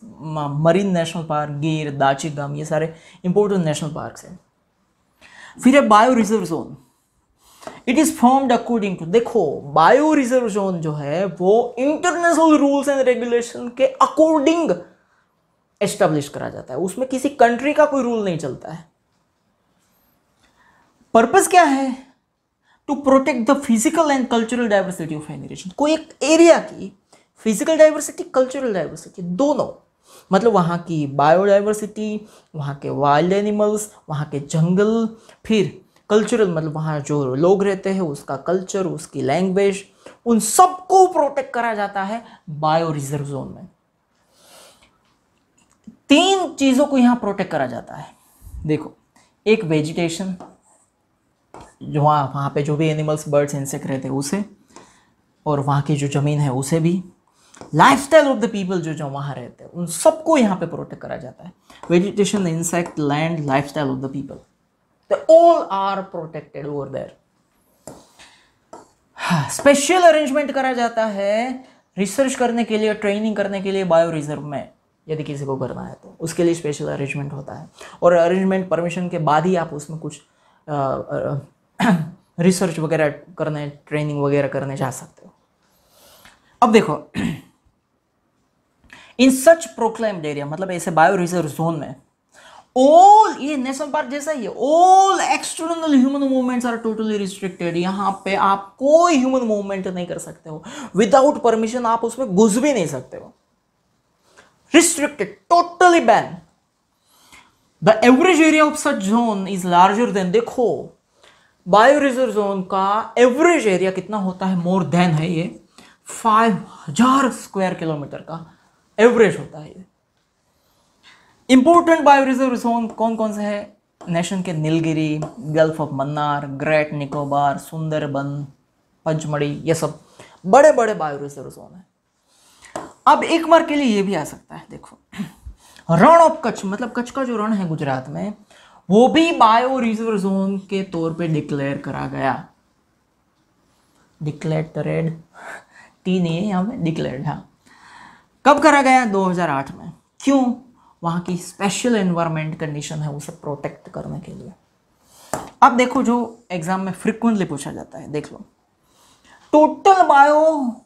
मरीन नेशनल पार्क गिर दाची गम ये सारे इंपॉर्टेंट नेशनल पार्क हैं फिर है bio reserve zone it is formed according to देखो बायो रिजर्व जोन जो है वो इंटरनेशनल रूल्स एंड रेगुलेशन के अकॉर्डिंग एस्टेब्लिश करा जाता है उसमें किसी कंट्री का कोई रूल नहीं चलता है पर्पस क्या है to protect the physical and cultural diversity of any कोई एक एरिया की फिजिकल डाइवर्सिटी कल्चरल डाइवर्सिटी दोनों मतलब वहाँ की बायोडाइवर्सिटी वहाँ के वाइल्ड एनिमल्स वहाँ के जंगल फिर कल्चरल मतलब वहाँ जो लोग रहते हैं उसका कल्चर उसकी लैंग्वेज उन सबको प्रोटेक्ट करा जाता है बायो रिजर्व जोन में तीन चीज़ों को यहाँ प्रोटेक्ट करा जाता है देखो एक वेजिटेशन जो वहाँ वहाँ पर जो भी एनिमल्स बर्ड्स इंसेक्ट रहते हैं उसे और वहाँ की जो ज़मीन है उसे भी life style of the people जो जो वहाँ रहते हैं उन सबको यहाँ पे प्रोटेक्ट करा जाता है vegetation insect land life style of the people the all are protected over there special arrangement करा जाता है रिसर्च करने के लिए ट्रेनिंग करने के लिए बायो रिजर्व में यदि किसी को करना है तो उसके लिए स्पेशल अरेंजमेंट होता है और अरेंजमेंट परमिशन के बाद ही आप उसमें कुछ रिसर्च वगैरह करने ट्रेनिंग वगैरह करने जा सकते हो अब देखो इन सच प्रोक्लेम्ड एरिया मतलब ऐसे बायो रिजर्व जोन में ऑल ये नेशनल पार्क जैसा ही है all external human movements are totally restricted यहाँ पे आप कोई ह्यूमन मूवमेंट नहीं कर सकते हो विदाउट परमिशन आप उसमें घुस भी नहीं सकते हो restricted totally ban the average area of such zone is larger than देखो बायो रिजर्व जोन का एवरेज एरिया कितना होता है मोर देन है ये 5000 स्क्वायर किलोमीटर का एवरेज होता है ये इंपॉर्टेंट बायो रिजर्व जोन कौन कौन से है नेशन के Nilgiri gulf of Mannar great Nicobar Sundarban Pachmarhi ये सब बड़े बड़े बायो रिजर्व जोन है अब एक बार के लिए ये भी आ सकता है देखो रण ऑफ कच्छ मतलब कच्छ का जो रण है गुजरात में वो भी बायो रिजर्व जोन के तौर पे डिक्लेयर करा गया डिक्लेटरेड टी नहीं यहाँ पे डिक्लेयर्ड हाँ कब करा गया 2008 में क्यों वहाँ की स्पेशल एनवायरमेंट कंडीशन है उसे प्रोटेक्ट करने के लिए अब देखो जो एग्जाम में फ्रिक्वेंटली पूछा जाता है देख लो total bio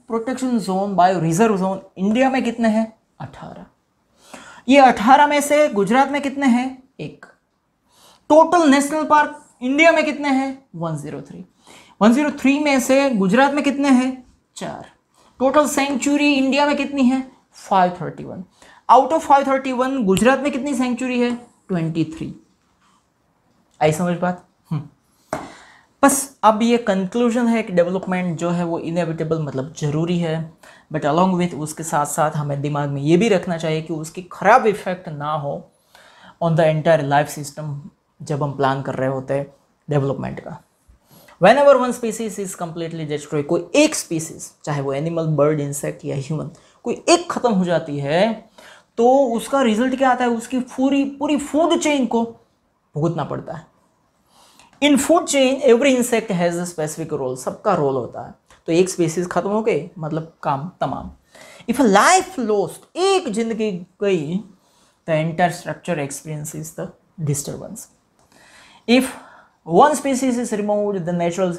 protection zone bio reserve zone India में कितने हैं अठारह ये अठारह में से गुजरात में कितने हैं एक टोटल नेशनल पार्क इंडिया में कितने हैं 103 103 में से गुजरात में कितने हैं चार टोटल सेंचुरी इंडिया में कितनी है 531 आउट ऑफ 531 गुजरात में कितनी सेंचुरी है 23 आई समझ बात हम्म. बस अब ये कंक्लूजन है कि डेवलपमेंट जो है वो इनएविटेबल मतलब ज़रूरी है बट अलॉन्ग विथ उसके साथ साथ हमें दिमाग में ये भी रखना चाहिए कि उसकी ख़राब इफेक्ट ना हो on the entire life system जब हम प्लान कर रहे होते हैं डेवलपमेंट का whenever one species is completely destroy कोई एक स्पीसीज चाहे वो एनिमल बर्ड इंसेक्ट या ह्यूमन कोई एक ख़त्म हो जाती है तो उसका रिजल्ट क्या आता है उसकी पूरी पूरी फूड चेन को भुगतना पड़ता है in food chain every insect has specific role सबका रोल होता है तो एक स्पीसीज खत्म हो गई मतलब काम तमाम इफ लाइफ लॉस्ट एक जिंदगी गई the entire structure experience is the disturbance if one species is remove the natural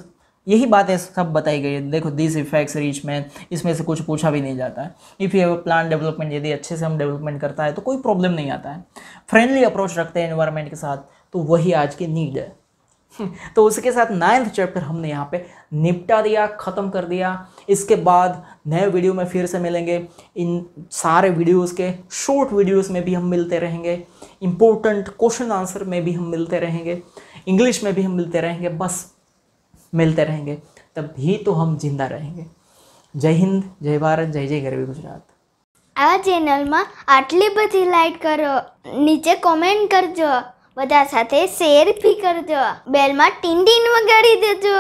यही बातें सब बताई गई है देखो दिस इफेक्ट्स रीच में इसमें से कुछ पूछा भी नहीं जाता है इफ़ यू प्लान डेवलपमेंट यदि अच्छे से हम डेवलपमेंट करता है तो कोई प्रॉब्लम नहीं आता है फ्रेंडली अप्रोच रखते हैं इन्वायरमेंट के साथ तो वही आज की नीड है तो उसके साथ नाइन्थ चैप्टर हमने यहाँ पे निपटा दिया ख़त्म कर दिया इसके बाद नए वीडियो में फिर से मिलेंगे इन सारे वीडियोस के शॉर्ट वीडियोस में भी हम मिलते रहेंगे इम्पोर्टेंट क्वेश्चन आंसर में भी हम मिलते रहेंगे इंग्लिश में भी हम मिलते रहेंगे बस मिलते रहेंगे तब भी तो हम जिंदा रहेंगे જય હિન્દ જય ભારત જય જય ગરવી ગુજરાત આ ચેનલમાં આટલી બધી લાઈક કરો નીચે કોમેન્ટ કરજો બધા સાથે શેર બી કરજો બેલમાં ટીન ટીન વગાડી દેજો